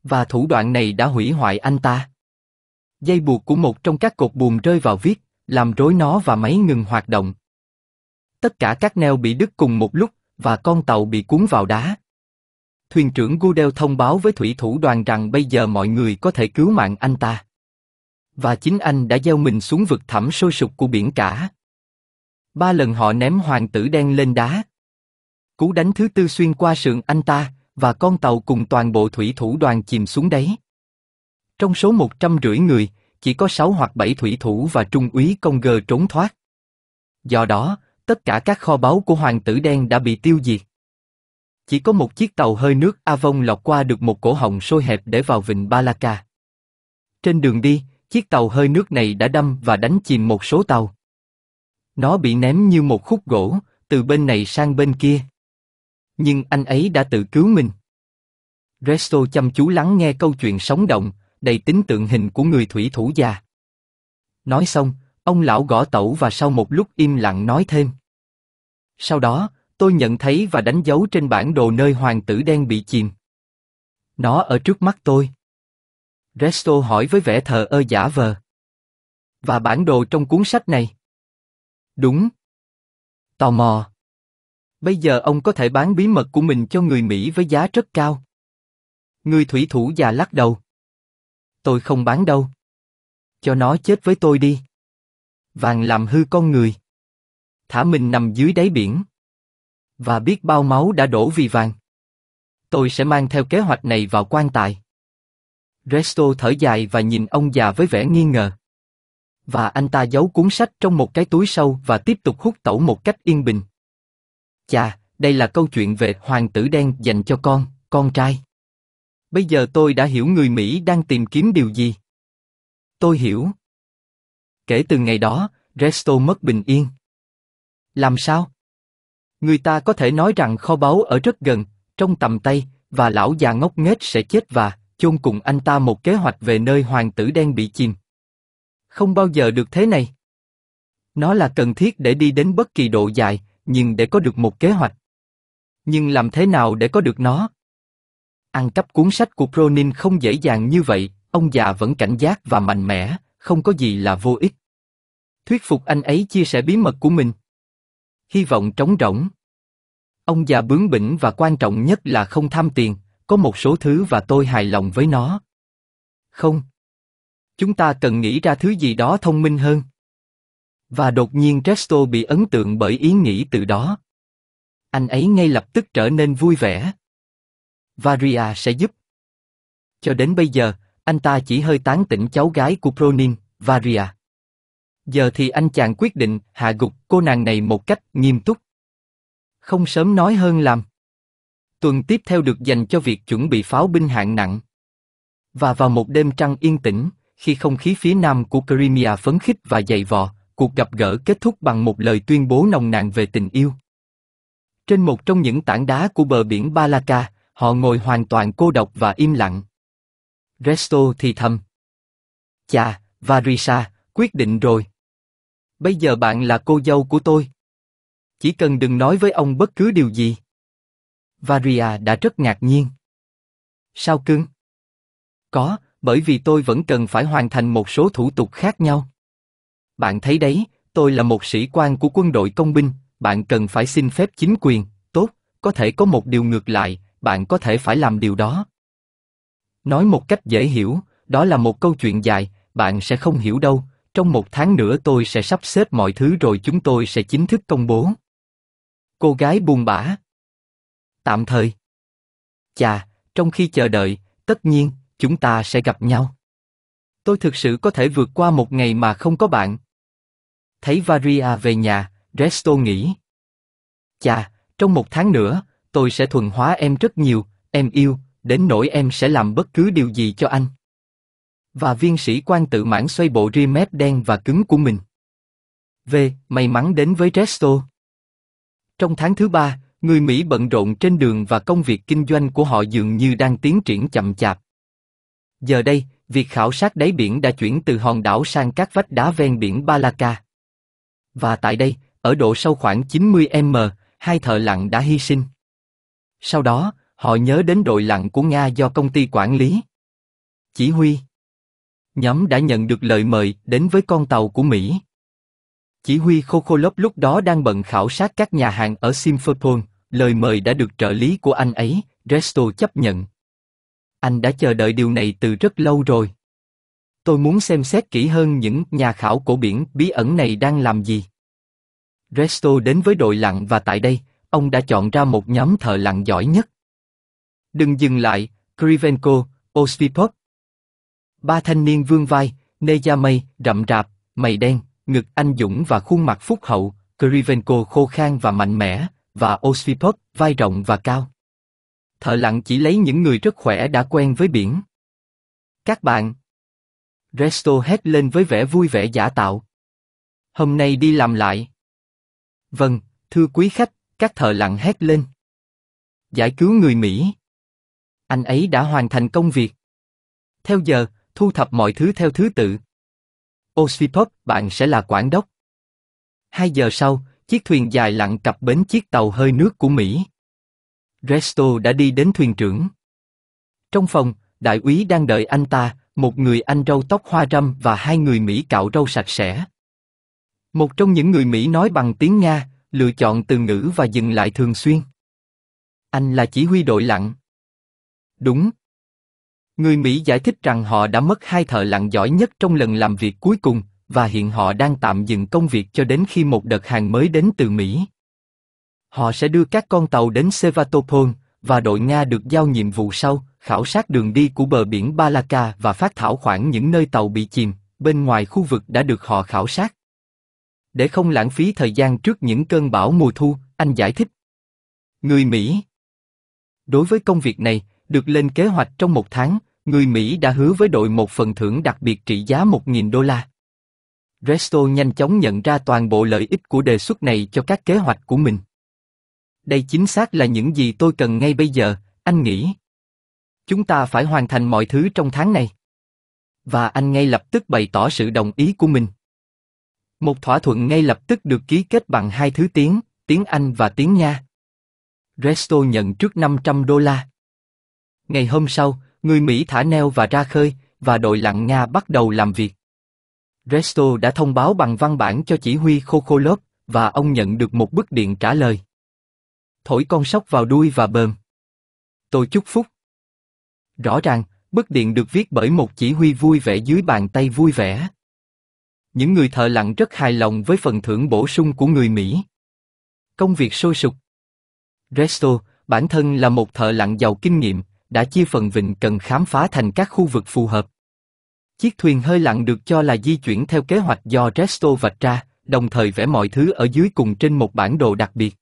Và thủ đoạn này đã hủy hoại anh ta. Dây buộc của một trong các cột buồm rơi vào viết, làm rối nó và máy ngừng hoạt động. Tất cả các neo bị đứt cùng một lúc, và con tàu bị cuốn vào đá. Thuyền trưởng Goodell thông báo với thủy thủ đoàn rằng bây giờ mọi người có thể cứu mạng anh ta. Và chính anh đã gieo mình xuống vực thẳm sôi sục của biển cả. Ba lần họ ném hoàng tử đen lên đá. Cú đánh thứ tư xuyên qua sườn anh ta, và con tàu cùng toàn bộ thủy thủ đoàn chìm xuống đáy. Trong số một trăm rưỡi người, chỉ có sáu hoặc bảy thủy thủ và trung úy công gơ trốn thoát. Do đó, tất cả các kho báu của Hoàng tử Đen đã bị tiêu diệt. Chỉ có một chiếc tàu hơi nước Avon lọc qua được một cổ họng sôi hẹp để vào vịnh Balaka. Trên đường đi, chiếc tàu hơi nước này đã đâm và đánh chìm một số tàu. Nó bị ném như một khúc gỗ, từ bên này sang bên kia. Nhưng anh ấy đã tự cứu mình. Resto chăm chú lắng nghe câu chuyện sống động, đầy tính tượng hình của người thủy thủ già. Nói xong, ông lão gõ tẩu và sau một lúc im lặng nói thêm. Sau đó, tôi nhận thấy và đánh dấu trên bản đồ nơi hoàng tử đen bị chìm. Nó ở trước mắt tôi. Resto hỏi với vẻ thờ ơ giả vờ. Và bản đồ trong cuốn sách này. Đúng. Tò mò, Bây giờ ông có thể bán bí mật của mình cho người Mỹ với giá rất cao. Người thủy thủ già lắc đầu. Tôi không bán đâu. Cho nó chết với tôi đi. Vàng làm hư con người. Thả mình nằm dưới đáy biển. Và biết bao máu đã đổ vì vàng. Tôi sẽ mang theo kế hoạch này vào quan tài. Resto thở dài và nhìn ông già với vẻ nghi ngờ. Và anh ta giấu cuốn sách trong một cái túi sâu và tiếp tục hút tẩu một cách yên bình. Chà, đây là câu chuyện về hoàng tử đen dành cho con, con trai. Bây giờ tôi đã hiểu người Mỹ đang tìm kiếm điều gì. Tôi hiểu. Kể từ ngày đó, Resto mất bình yên. Làm sao? Người ta có thể nói rằng kho báu ở rất gần, trong tầm tay, và lão già ngốc nghếch sẽ chết và chôn cùng anh ta một kế hoạch về nơi hoàng tử đen bị chìm. Không bao giờ được thế này. Nó là cần thiết để đi đến bất kỳ độ dài, nhưng để có được một kế hoạch. Nhưng làm thế nào để có được nó? Ăn cắp cuốn sách của Pronin không dễ dàng như vậy, ông già vẫn cảnh giác và mạnh mẽ, không có gì là vô ích. Thuyết phục anh ấy chia sẻ bí mật của mình. Hy vọng trống rỗng. Ông già bướng bỉnh và quan trọng nhất là không tham tiền, có một số thứ và tôi hài lòng với nó. Không. Chúng ta cần nghĩ ra thứ gì đó thông minh hơn. Và đột nhiên Resto bị ấn tượng bởi ý nghĩ từ đó. Anh ấy ngay lập tức trở nên vui vẻ. Varia sẽ giúp. Cho đến bây giờ, anh ta chỉ hơi tán tỉnh cháu gái của Pronin, Varia. Giờ thì anh chàng quyết định hạ gục cô nàng này một cách nghiêm túc. Không sớm nói hơn làm. Tuần tiếp theo được dành cho việc chuẩn bị pháo binh hạng nặng. Và vào một đêm trăng yên tĩnh, khi không khí phía nam của Crimea phấn khích và dày vò, cuộc gặp gỡ kết thúc bằng một lời tuyên bố nồng nàn về tình yêu. Trên một trong những tảng đá của bờ biển Balaka, họ ngồi hoàn toàn cô độc và im lặng. Resto thì thầm. Chà, Varisa, quyết định rồi. Bây giờ bạn là cô dâu của tôi. Chỉ cần đừng nói với ông bất cứ điều gì. Varia đã rất ngạc nhiên. Sao cưng? Có, bởi vì tôi vẫn cần phải hoàn thành một số thủ tục khác nhau. Bạn thấy đấy, tôi là một sĩ quan của quân đội công binh, bạn cần phải xin phép chính quyền, tốt, có thể có một điều ngược lại, bạn có thể phải làm điều đó. Nói một cách dễ hiểu, đó là một câu chuyện dài, bạn sẽ không hiểu đâu, trong một tháng nữa tôi sẽ sắp xếp mọi thứ rồi chúng tôi sẽ chính thức công bố. Cô gái buồn bã. Tạm thời. Chà, trong khi chờ đợi, tất nhiên, chúng ta sẽ gặp nhau. Tôi thực sự có thể vượt qua một ngày mà không có bạn. Thấy Varia về nhà, Resto nghĩ. Chà, trong một tháng nữa, tôi sẽ thuần hóa em rất nhiều, em yêu, đến nỗi em sẽ làm bất cứ điều gì cho anh. Và viên sĩ quan tự mãn xoay bộ ri mép đen và cứng của mình. V, may mắn đến với Resto. Trong tháng thứ ba, người Mỹ bận rộn trên đường và công việc kinh doanh của họ dường như đang tiến triển chậm chạp. Giờ đây, việc khảo sát đáy biển đã chuyển từ hòn đảo sang các vách đá ven biển Balaka. Và tại đây, ở độ sâu khoảng 90m, hai thợ lặn đã hy sinh. Sau đó, họ nhớ đến đội lặn của Nga do công ty quản lý. Chỉ huy Nhóm đã nhận được lời mời đến với con tàu của Mỹ. Chỉ huy Kokholov lúc đó đang bận khảo sát các nhà hàng ở Simferopol, lời mời đã được trợ lý của anh ấy, Resto chấp nhận. Anh đã chờ đợi điều này từ rất lâu rồi. Tôi muốn xem xét kỹ hơn những nhà khảo cổ biển bí ẩn này đang làm gì. Resto đến với đội lặn và tại đây, ông đã chọn ra một nhóm thợ lặn giỏi nhất. Đừng dừng lại, Krivenko, Ospipov. Ba thanh niên vương vai, nê da mây, rậm rạp, mày đen, ngực anh dũng và khuôn mặt phúc hậu, Krivenko khô khan và mạnh mẽ, và Ospipov vai rộng và cao. Thợ lặn chỉ lấy những người rất khỏe đã quen với biển. Các bạn, Resto hét lên với vẻ vui vẻ giả tạo. Hôm nay đi làm lại. Vâng, thưa quý khách, các thợ lặng hét lên. Giải cứu người Mỹ. Anh ấy đã hoàn thành công việc. Theo giờ, thu thập mọi thứ theo thứ tự. Osvipov, bạn sẽ là quản đốc. Hai giờ sau, chiếc thuyền dài lặng cập bến chiếc tàu hơi nước của Mỹ. Resto đã đi đến thuyền trưởng. Trong phòng, đại úy đang đợi anh ta, một người Anh râu tóc hoa râm và hai người Mỹ cạo râu sạch sẽ. Một trong những người Mỹ nói bằng tiếng Nga, lựa chọn từ ngữ và dừng lại thường xuyên. Anh là chỉ huy đội lặn. Đúng. Người Mỹ giải thích rằng họ đã mất hai thợ lặn giỏi nhất trong lần làm việc cuối cùng, và hiện họ đang tạm dừng công việc cho đến khi một đợt hàng mới đến từ Mỹ. Họ sẽ đưa các con tàu đến Sevastopol, và đội Nga được giao nhiệm vụ sau, khảo sát đường đi của bờ biển Balaka và phát thảo khoảng những nơi tàu bị chìm, bên ngoài khu vực đã được họ khảo sát. Để không lãng phí thời gian trước những cơn bão mùa thu, anh giải thích. Người Mỹ Đối với công việc này, được lên kế hoạch trong một tháng, người Mỹ đã hứa với đội một phần thưởng đặc biệt trị giá 1.000 đô la. Resto nhanh chóng nhận ra toàn bộ lợi ích của đề xuất này cho các kế hoạch của mình đây chính xác là những gì tôi cần ngay bây giờ, anh nghĩ. Chúng ta phải hoàn thành mọi thứ trong tháng này. Và anh ngay lập tức bày tỏ sự đồng ý của mình. Một thỏa thuận ngay lập tức được ký kết bằng hai thứ tiếng, tiếng Anh và tiếng Nga. Resto nhận trước 500 đô la. Ngày hôm sau, người Mỹ thả neo và ra khơi, và đội lặn Nga bắt đầu làm việc. Resto đã thông báo bằng văn bản cho chỉ huy Kokholov và ông nhận được một bức điện trả lời thổi con sóc vào đuôi và bờm. Tôi chúc phúc. Rõ ràng, bức điện được viết bởi một chỉ huy vui vẻ dưới bàn tay vui vẻ. Những người thợ lặng rất hài lòng với phần thưởng bổ sung của người Mỹ. Công việc sôi sục. Resto, bản thân là một thợ lặng giàu kinh nghiệm, đã chia phần vịnh cần khám phá thành các khu vực phù hợp. Chiếc thuyền hơi lặn được cho là di chuyển theo kế hoạch do Resto vạch ra, đồng thời vẽ mọi thứ ở dưới cùng trên một bản đồ đặc biệt.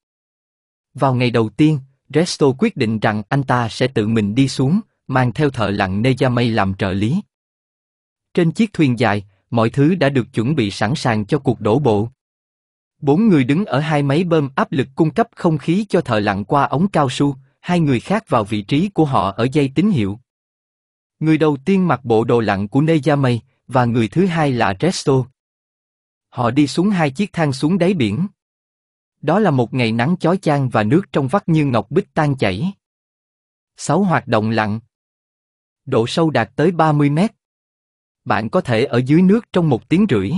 Vào ngày đầu tiên, Resto quyết định rằng anh ta sẽ tự mình đi xuống, mang theo thợ lặng Nejamay làm trợ lý. Trên chiếc thuyền dài, mọi thứ đã được chuẩn bị sẵn sàng cho cuộc đổ bộ. Bốn người đứng ở hai máy bơm áp lực cung cấp không khí cho thợ lặng qua ống cao su, hai người khác vào vị trí của họ ở dây tín hiệu. Người đầu tiên mặc bộ đồ lặn của Nejamay và người thứ hai là Resto. Họ đi xuống hai chiếc thang xuống đáy biển. Đó là một ngày nắng chói chang và nước trong vắt như ngọc bích tan chảy. 6. Hoạt động lặn Độ sâu đạt tới 30 mét. Bạn có thể ở dưới nước trong một tiếng rưỡi.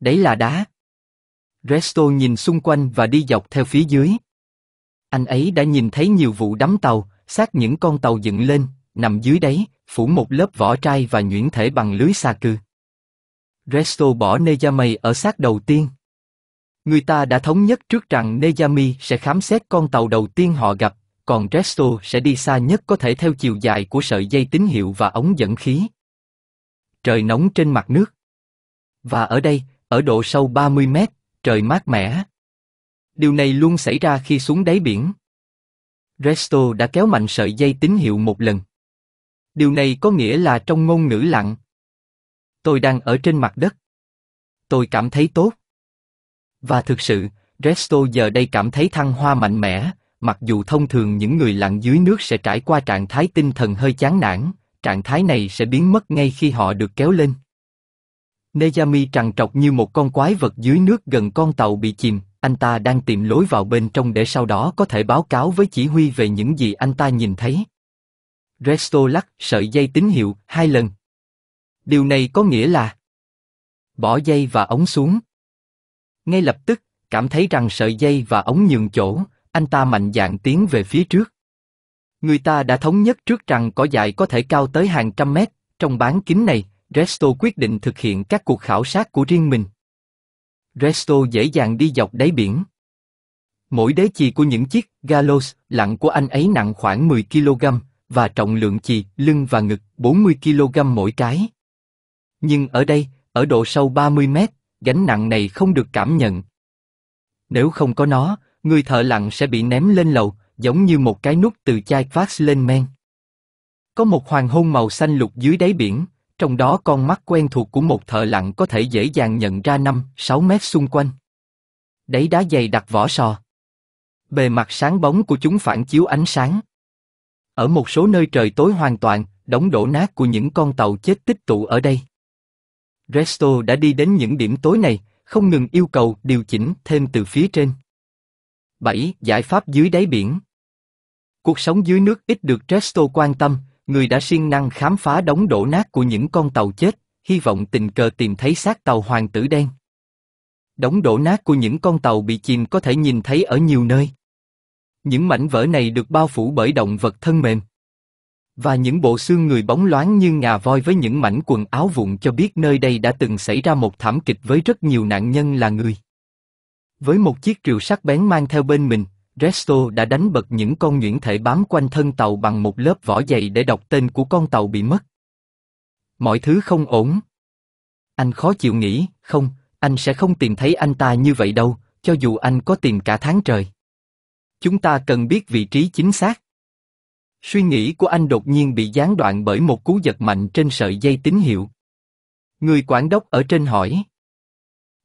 Đấy là đá. Resto nhìn xung quanh và đi dọc theo phía dưới. Anh ấy đã nhìn thấy nhiều vụ đắm tàu, sát những con tàu dựng lên, nằm dưới đấy phủ một lớp vỏ trai và nhuyễn thể bằng lưới xa cư. Resto bỏ Nejame ở sát đầu tiên. Người ta đã thống nhất trước rằng Nejami sẽ khám xét con tàu đầu tiên họ gặp, còn Resto sẽ đi xa nhất có thể theo chiều dài của sợi dây tín hiệu và ống dẫn khí. Trời nóng trên mặt nước. Và ở đây, ở độ sâu 30 mét, trời mát mẻ. Điều này luôn xảy ra khi xuống đáy biển. Resto đã kéo mạnh sợi dây tín hiệu một lần. Điều này có nghĩa là trong ngôn ngữ lặng. Tôi đang ở trên mặt đất. Tôi cảm thấy tốt. Và thực sự, Resto giờ đây cảm thấy thăng hoa mạnh mẽ, mặc dù thông thường những người lặn dưới nước sẽ trải qua trạng thái tinh thần hơi chán nản, trạng thái này sẽ biến mất ngay khi họ được kéo lên. Nejami trằn trọc như một con quái vật dưới nước gần con tàu bị chìm, anh ta đang tìm lối vào bên trong để sau đó có thể báo cáo với chỉ huy về những gì anh ta nhìn thấy. Resto lắc sợi dây tín hiệu hai lần. Điều này có nghĩa là bỏ dây và ống xuống. Ngay lập tức, cảm thấy rằng sợi dây và ống nhường chỗ, anh ta mạnh dạn tiến về phía trước. Người ta đã thống nhất trước rằng cỏ dại có thể cao tới hàng trăm mét, trong bán kính này, Resto quyết định thực hiện các cuộc khảo sát của riêng mình. Resto dễ dàng đi dọc đáy biển. Mỗi đế chì của những chiếc Galos lặng của anh ấy nặng khoảng 10 kg và trọng lượng chì, lưng và ngực 40 kg mỗi cái. Nhưng ở đây, ở độ sâu 30 mét, gánh nặng này không được cảm nhận. Nếu không có nó, người thợ lặn sẽ bị ném lên lầu, giống như một cái nút từ chai Quax lên men. Có một hoàng hôn màu xanh lục dưới đáy biển, trong đó con mắt quen thuộc của một thợ lặn có thể dễ dàng nhận ra 5-6 mét xung quanh. Đáy đá dày đặc vỏ sò. Bề mặt sáng bóng của chúng phản chiếu ánh sáng. Ở một số nơi trời tối hoàn toàn, đống đổ nát của những con tàu chết tích tụ ở đây. Resto đã đi đến những điểm tối này, không ngừng yêu cầu điều chỉnh thêm từ phía trên. 7. Giải pháp dưới đáy biển Cuộc sống dưới nước ít được Resto quan tâm, người đã siêng năng khám phá đống đổ nát của những con tàu chết, hy vọng tình cờ tìm thấy xác tàu hoàng tử đen. Đống đổ nát của những con tàu bị chìm có thể nhìn thấy ở nhiều nơi. Những mảnh vỡ này được bao phủ bởi động vật thân mềm. Và những bộ xương người bóng loáng như ngà voi với những mảnh quần áo vụn cho biết nơi đây đã từng xảy ra một thảm kịch với rất nhiều nạn nhân là người. Với một chiếc rìu sắc bén mang theo bên mình, Resto đã đánh bật những con nhuyễn thể bám quanh thân tàu bằng một lớp vỏ dày để đọc tên của con tàu bị mất. Mọi thứ không ổn. Anh khó chịu nghĩ, không, anh sẽ không tìm thấy anh ta như vậy đâu, cho dù anh có tìm cả tháng trời. Chúng ta cần biết vị trí chính xác. Suy nghĩ của anh đột nhiên bị gián đoạn bởi một cú giật mạnh trên sợi dây tín hiệu. Người quản đốc ở trên hỏi.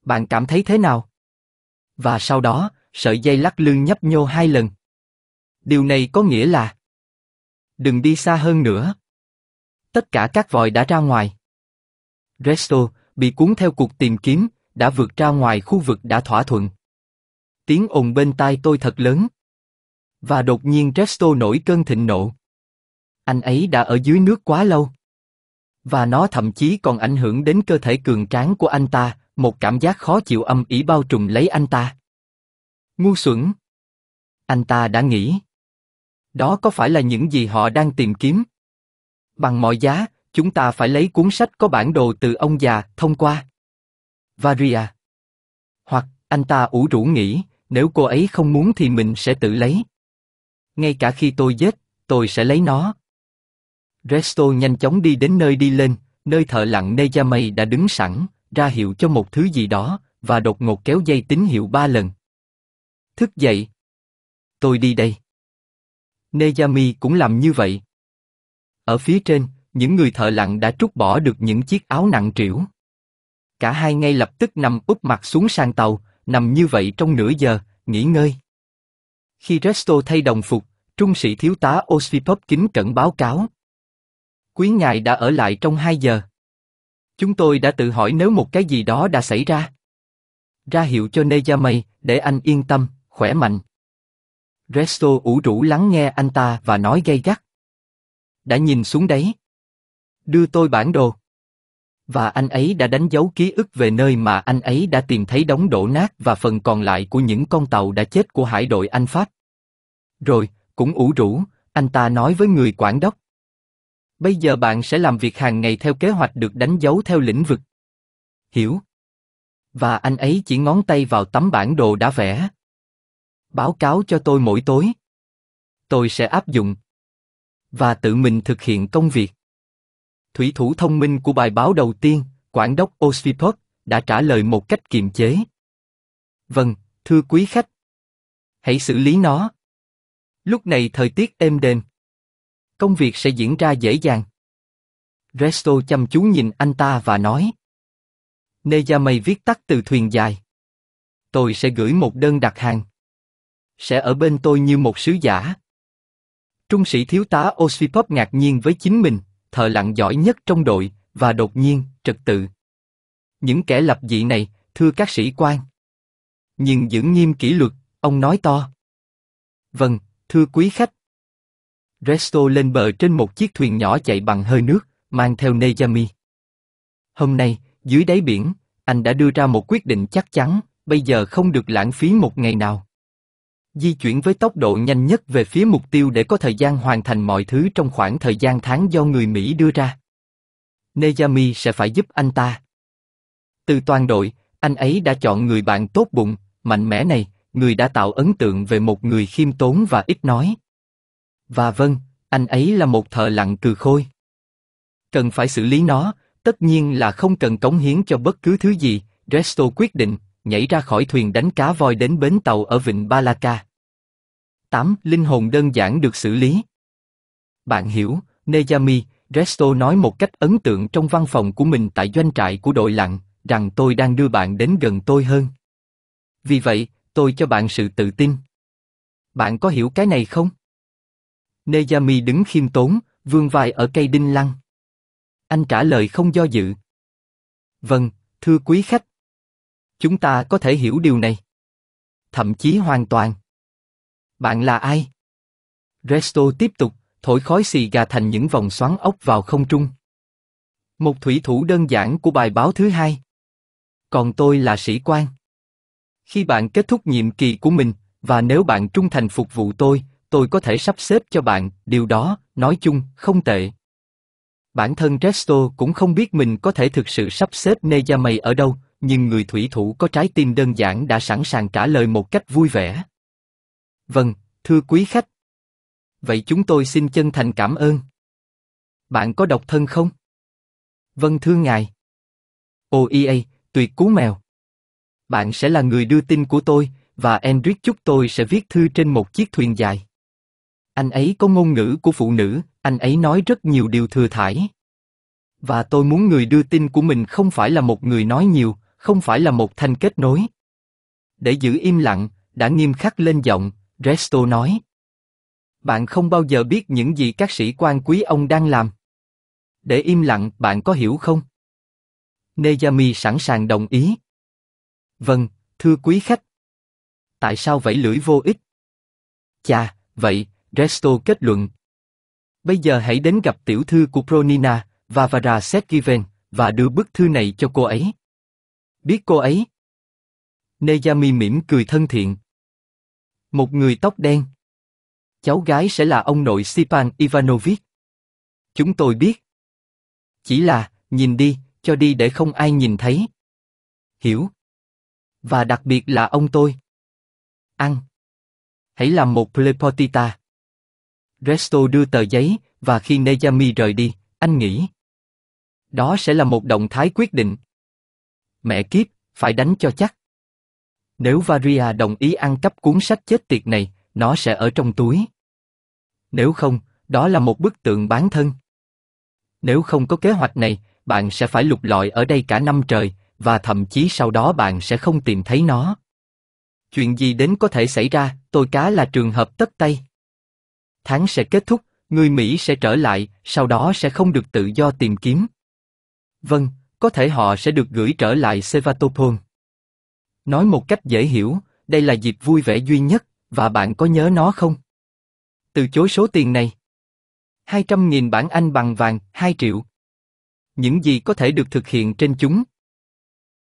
Bạn cảm thấy thế nào? Và sau đó, sợi dây lắc lư nhấp nhô hai lần. Điều này có nghĩa là Đừng đi xa hơn nữa. Tất cả các vòi đã ra ngoài. Resto, bị cuốn theo cuộc tìm kiếm, đã vượt ra ngoài khu vực đã thỏa thuận. Tiếng ồn bên tai tôi thật lớn. Và đột nhiên Trepsto nổi cơn thịnh nộ. Anh ấy đã ở dưới nước quá lâu. Và nó thậm chí còn ảnh hưởng đến cơ thể cường tráng của anh ta, một cảm giác khó chịu âm ỉ bao trùm lấy anh ta. Ngu xuẩn. Anh ta đã nghĩ. Đó có phải là những gì họ đang tìm kiếm? Bằng mọi giá, chúng ta phải lấy cuốn sách có bản đồ từ ông già thông qua. Varia. Hoặc, anh ta ủ rũ nghĩ, nếu cô ấy không muốn thì mình sẽ tự lấy ngay cả khi tôi chết, tôi sẽ lấy nó. Resto nhanh chóng đi đến nơi đi lên, nơi thợ lặn Nejamay đã đứng sẵn, ra hiệu cho một thứ gì đó, và đột ngột kéo dây tín hiệu ba lần. Thức dậy. Tôi đi đây. Nejami cũng làm như vậy. Ở phía trên, những người thợ lặn đã trút bỏ được những chiếc áo nặng trĩu. Cả hai ngay lập tức nằm úp mặt xuống sàn tàu, nằm như vậy trong nửa giờ, nghỉ ngơi. Khi Resto thay đồng phục, Trung sĩ thiếu tá Osipov kính cẩn báo cáo. Quý ngài đã ở lại trong 2 giờ. Chúng tôi đã tự hỏi nếu một cái gì đó đã xảy ra. Ra hiệu cho Nejamay, để anh yên tâm, khỏe mạnh. Resto ủ rũ lắng nghe anh ta và nói gay gắt. Đã nhìn xuống đấy. Đưa tôi bản đồ. Và anh ấy đã đánh dấu ký ức về nơi mà anh ấy đã tìm thấy đống đổ nát và phần còn lại của những con tàu đã chết của hải đội Anh Pháp. Rồi, cũng ủ rũ, anh ta nói với người quản đốc. Bây giờ bạn sẽ làm việc hàng ngày theo kế hoạch được đánh dấu theo lĩnh vực. Hiểu. Và anh ấy chỉ ngón tay vào tấm bản đồ đã vẽ. Báo cáo cho tôi mỗi tối. Tôi sẽ áp dụng. Và tự mình thực hiện công việc. Thủy thủ thông minh của bài báo đầu tiên, quản đốc Osvipot, đã trả lời một cách kiềm chế. Vâng, thưa quý khách. Hãy xử lý nó. Lúc này thời tiết êm đềm. Công việc sẽ diễn ra dễ dàng. Resto chăm chú nhìn anh ta và nói. mày viết tắt từ thuyền dài. Tôi sẽ gửi một đơn đặt hàng. Sẽ ở bên tôi như một sứ giả. Trung sĩ thiếu tá Osipov ngạc nhiên với chính mình, thợ lặn giỏi nhất trong đội, và đột nhiên, trật tự. Những kẻ lập dị này, thưa các sĩ quan. Nhưng giữ nghiêm kỷ luật, ông nói to. Vâng, Thưa quý khách, Resto lên bờ trên một chiếc thuyền nhỏ chạy bằng hơi nước, mang theo Nejami. Hôm nay, dưới đáy biển, anh đã đưa ra một quyết định chắc chắn, bây giờ không được lãng phí một ngày nào. Di chuyển với tốc độ nhanh nhất về phía mục tiêu để có thời gian hoàn thành mọi thứ trong khoảng thời gian tháng do người Mỹ đưa ra. Nejami sẽ phải giúp anh ta. Từ toàn đội, anh ấy đã chọn người bạn tốt bụng, mạnh mẽ này, người đã tạo ấn tượng về một người khiêm tốn và ít nói. Và vâng, anh ấy là một thợ lặng cừ khôi. Cần phải xử lý nó, tất nhiên là không cần cống hiến cho bất cứ thứ gì, Resto quyết định, nhảy ra khỏi thuyền đánh cá voi đến bến tàu ở vịnh Balaka. 8. Linh hồn đơn giản được xử lý Bạn hiểu, Nejami, Resto nói một cách ấn tượng trong văn phòng của mình tại doanh trại của đội lặng, rằng tôi đang đưa bạn đến gần tôi hơn. Vì vậy, tôi cho bạn sự tự tin. Bạn có hiểu cái này không? Nejami đứng khiêm tốn, vươn vai ở cây đinh lăng. Anh trả lời không do dự. Vâng, thưa quý khách. Chúng ta có thể hiểu điều này. Thậm chí hoàn toàn. Bạn là ai? Resto tiếp tục, thổi khói xì gà thành những vòng xoắn ốc vào không trung. Một thủy thủ đơn giản của bài báo thứ hai. Còn tôi là sĩ quan. Khi bạn kết thúc nhiệm kỳ của mình, và nếu bạn trung thành phục vụ tôi, tôi có thể sắp xếp cho bạn, điều đó, nói chung, không tệ. Bản thân Resto cũng không biết mình có thể thực sự sắp xếp Neyamei ở đâu, nhưng người thủy thủ có trái tim đơn giản đã sẵn sàng trả lời một cách vui vẻ. Vâng, thưa quý khách. Vậy chúng tôi xin chân thành cảm ơn. Bạn có độc thân không? Vâng thưa ngài. Ồ tuyệt cú mèo bạn sẽ là người đưa tin của tôi, và Enric chúc tôi sẽ viết thư trên một chiếc thuyền dài. Anh ấy có ngôn ngữ của phụ nữ, anh ấy nói rất nhiều điều thừa thải. Và tôi muốn người đưa tin của mình không phải là một người nói nhiều, không phải là một thanh kết nối. Để giữ im lặng, đã nghiêm khắc lên giọng, Resto nói. Bạn không bao giờ biết những gì các sĩ quan quý ông đang làm. Để im lặng, bạn có hiểu không? Nejami sẵn sàng đồng ý. Vâng, thưa quý khách. Tại sao vẫy lưỡi vô ích? Chà, vậy, Resto kết luận. Bây giờ hãy đến gặp tiểu thư của Pronina, Vavara Setgiven, và đưa bức thư này cho cô ấy. Biết cô ấy? Neyami mỉm cười thân thiện. Một người tóc đen. Cháu gái sẽ là ông nội Sipan Ivanovic. Chúng tôi biết. Chỉ là, nhìn đi, cho đi để không ai nhìn thấy. Hiểu, và đặc biệt là ông tôi. Ăn. Hãy làm một plepotita. Resto đưa tờ giấy, và khi nejami rời đi, anh nghĩ. Đó sẽ là một động thái quyết định. Mẹ kiếp, phải đánh cho chắc. Nếu Varia đồng ý ăn cắp cuốn sách chết tiệt này, nó sẽ ở trong túi. Nếu không, đó là một bức tượng bán thân. Nếu không có kế hoạch này, bạn sẽ phải lục lọi ở đây cả năm trời, và thậm chí sau đó bạn sẽ không tìm thấy nó. Chuyện gì đến có thể xảy ra, tôi cá là trường hợp tất tay. Tháng sẽ kết thúc, người Mỹ sẽ trở lại, sau đó sẽ không được tự do tìm kiếm. Vâng, có thể họ sẽ được gửi trở lại Sevastopol. Nói một cách dễ hiểu, đây là dịp vui vẻ duy nhất, và bạn có nhớ nó không? Từ chối số tiền này. 200.000 bản Anh bằng vàng, 2 triệu. Những gì có thể được thực hiện trên chúng?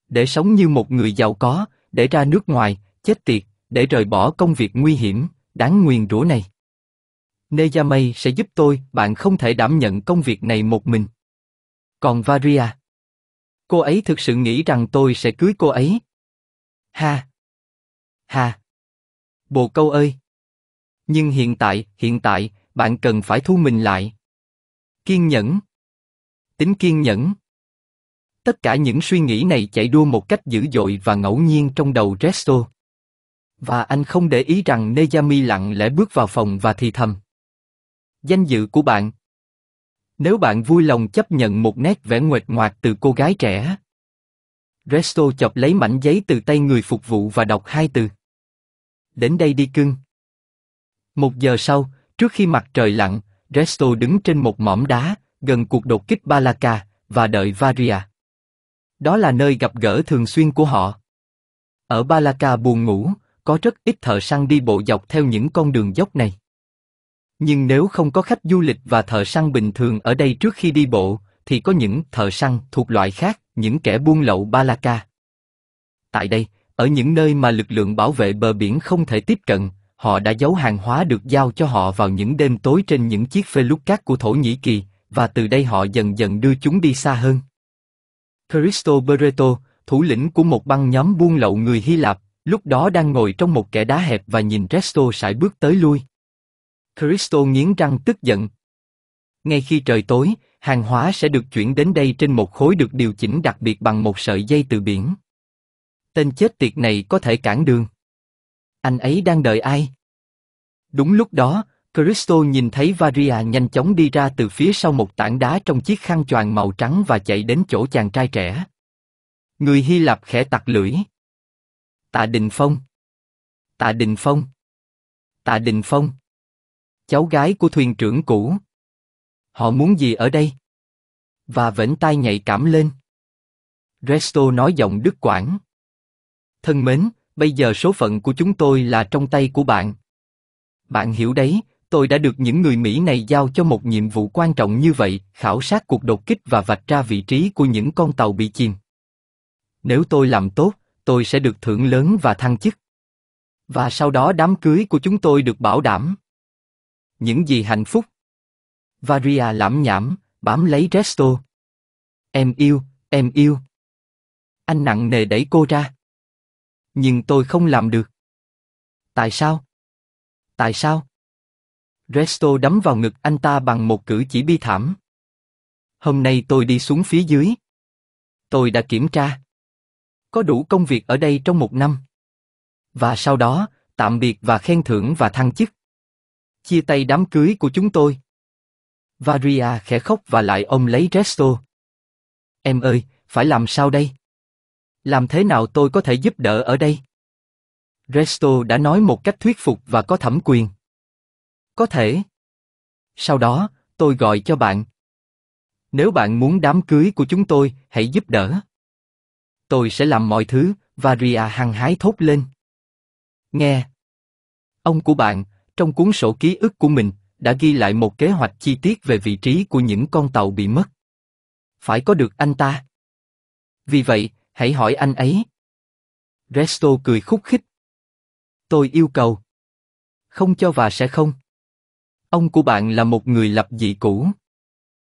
để sống như một người giàu có, để ra nước ngoài, chết tiệt, để rời bỏ công việc nguy hiểm, đáng nguyền rủa này. Nejamay sẽ giúp tôi, bạn không thể đảm nhận công việc này một mình. Còn Varia, cô ấy thực sự nghĩ rằng tôi sẽ cưới cô ấy. Ha! Ha! Bồ câu ơi! Nhưng hiện tại, hiện tại, bạn cần phải thu mình lại. Kiên nhẫn. Tính kiên nhẫn. Tất cả những suy nghĩ này chạy đua một cách dữ dội và ngẫu nhiên trong đầu Resto. Và anh không để ý rằng Neyami lặng lẽ bước vào phòng và thì thầm. Danh dự của bạn. Nếu bạn vui lòng chấp nhận một nét vẽ nguệch ngoạc từ cô gái trẻ. Resto chọc lấy mảnh giấy từ tay người phục vụ và đọc hai từ. Đến đây đi cưng. Một giờ sau, trước khi mặt trời lặn, Resto đứng trên một mỏm đá, gần cuộc đột kích Balaka, và đợi Varia. Đó là nơi gặp gỡ thường xuyên của họ. Ở Balaka buồn ngủ, có rất ít thợ săn đi bộ dọc theo những con đường dốc này. Nhưng nếu không có khách du lịch và thợ săn bình thường ở đây trước khi đi bộ, thì có những thợ săn thuộc loại khác, những kẻ buôn lậu Balaka. Tại đây, ở những nơi mà lực lượng bảo vệ bờ biển không thể tiếp cận, họ đã giấu hàng hóa được giao cho họ vào những đêm tối trên những chiếc phê lúc cát của Thổ Nhĩ Kỳ, và từ đây họ dần dần đưa chúng đi xa hơn. Christo Bereto, thủ lĩnh của một băng nhóm buôn lậu người Hy Lạp, lúc đó đang ngồi trong một kẻ đá hẹp và nhìn Resto sải bước tới lui. Christo nghiến răng tức giận. Ngay khi trời tối, hàng hóa sẽ được chuyển đến đây trên một khối được điều chỉnh đặc biệt bằng một sợi dây từ biển. Tên chết tiệt này có thể cản đường. Anh ấy đang đợi ai? Đúng lúc đó, Christo nhìn thấy Varia nhanh chóng đi ra từ phía sau một tảng đá trong chiếc khăn choàng màu trắng và chạy đến chỗ chàng trai trẻ. Người Hy Lạp khẽ tặc lưỡi. Tạ Đình Phong. Tạ Đình Phong. Tạ Đình Phong. Cháu gái của thuyền trưởng cũ. Họ muốn gì ở đây? Và vẫn tay nhạy cảm lên. Resto nói giọng đứt quãng. Thân mến, bây giờ số phận của chúng tôi là trong tay của bạn. Bạn hiểu đấy, tôi đã được những người Mỹ này giao cho một nhiệm vụ quan trọng như vậy, khảo sát cuộc đột kích và vạch ra vị trí của những con tàu bị chìm. Nếu tôi làm tốt, tôi sẽ được thưởng lớn và thăng chức. Và sau đó đám cưới của chúng tôi được bảo đảm. Những gì hạnh phúc. Varia lãm nhảm, bám lấy Resto. Em yêu, em yêu. Anh nặng nề đẩy cô ra. Nhưng tôi không làm được. Tại sao? Tại sao? Resto đấm vào ngực anh ta bằng một cử chỉ bi thảm. Hôm nay tôi đi xuống phía dưới. Tôi đã kiểm tra. Có đủ công việc ở đây trong một năm. Và sau đó, tạm biệt và khen thưởng và thăng chức. Chia tay đám cưới của chúng tôi. Varia khẽ khóc và lại ôm lấy Resto. Em ơi, phải làm sao đây? Làm thế nào tôi có thể giúp đỡ ở đây? Resto đã nói một cách thuyết phục và có thẩm quyền. Có thể. Sau đó, tôi gọi cho bạn. Nếu bạn muốn đám cưới của chúng tôi, hãy giúp đỡ. Tôi sẽ làm mọi thứ, Varia hăng hái thốt lên. Nghe. Ông của bạn, trong cuốn sổ ký ức của mình, đã ghi lại một kế hoạch chi tiết về vị trí của những con tàu bị mất. Phải có được anh ta. Vì vậy, hãy hỏi anh ấy. Resto cười khúc khích. Tôi yêu cầu. Không cho và sẽ không. Ông của bạn là một người lập dị cũ.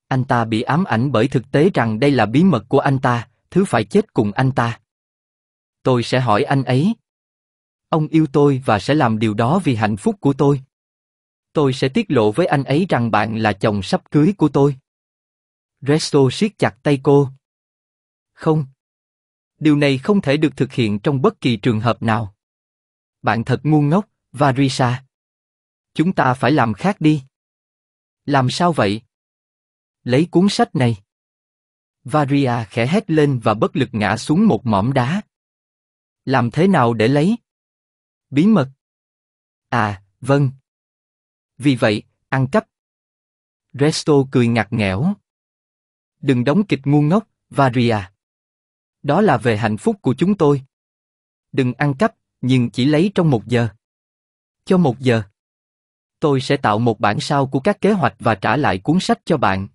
Anh ta bị ám ảnh bởi thực tế rằng đây là bí mật của anh ta, thứ phải chết cùng anh ta. Tôi sẽ hỏi anh ấy. Ông yêu tôi và sẽ làm điều đó vì hạnh phúc của tôi. Tôi sẽ tiết lộ với anh ấy rằng bạn là chồng sắp cưới của tôi. Resto siết chặt tay cô. Không. Điều này không thể được thực hiện trong bất kỳ trường hợp nào. Bạn thật ngu ngốc, Varisa. Chúng ta phải làm khác đi. Làm sao vậy? Lấy cuốn sách này. Varia khẽ hét lên và bất lực ngã xuống một mỏm đá. Làm thế nào để lấy? Bí mật. À, vâng. Vì vậy, ăn cắp. Resto cười ngặt nghẽo. Đừng đóng kịch ngu ngốc, Varia. Đó là về hạnh phúc của chúng tôi. Đừng ăn cắp, nhưng chỉ lấy trong một giờ. Cho một giờ. Tôi sẽ tạo một bản sao của các kế hoạch và trả lại cuốn sách cho bạn.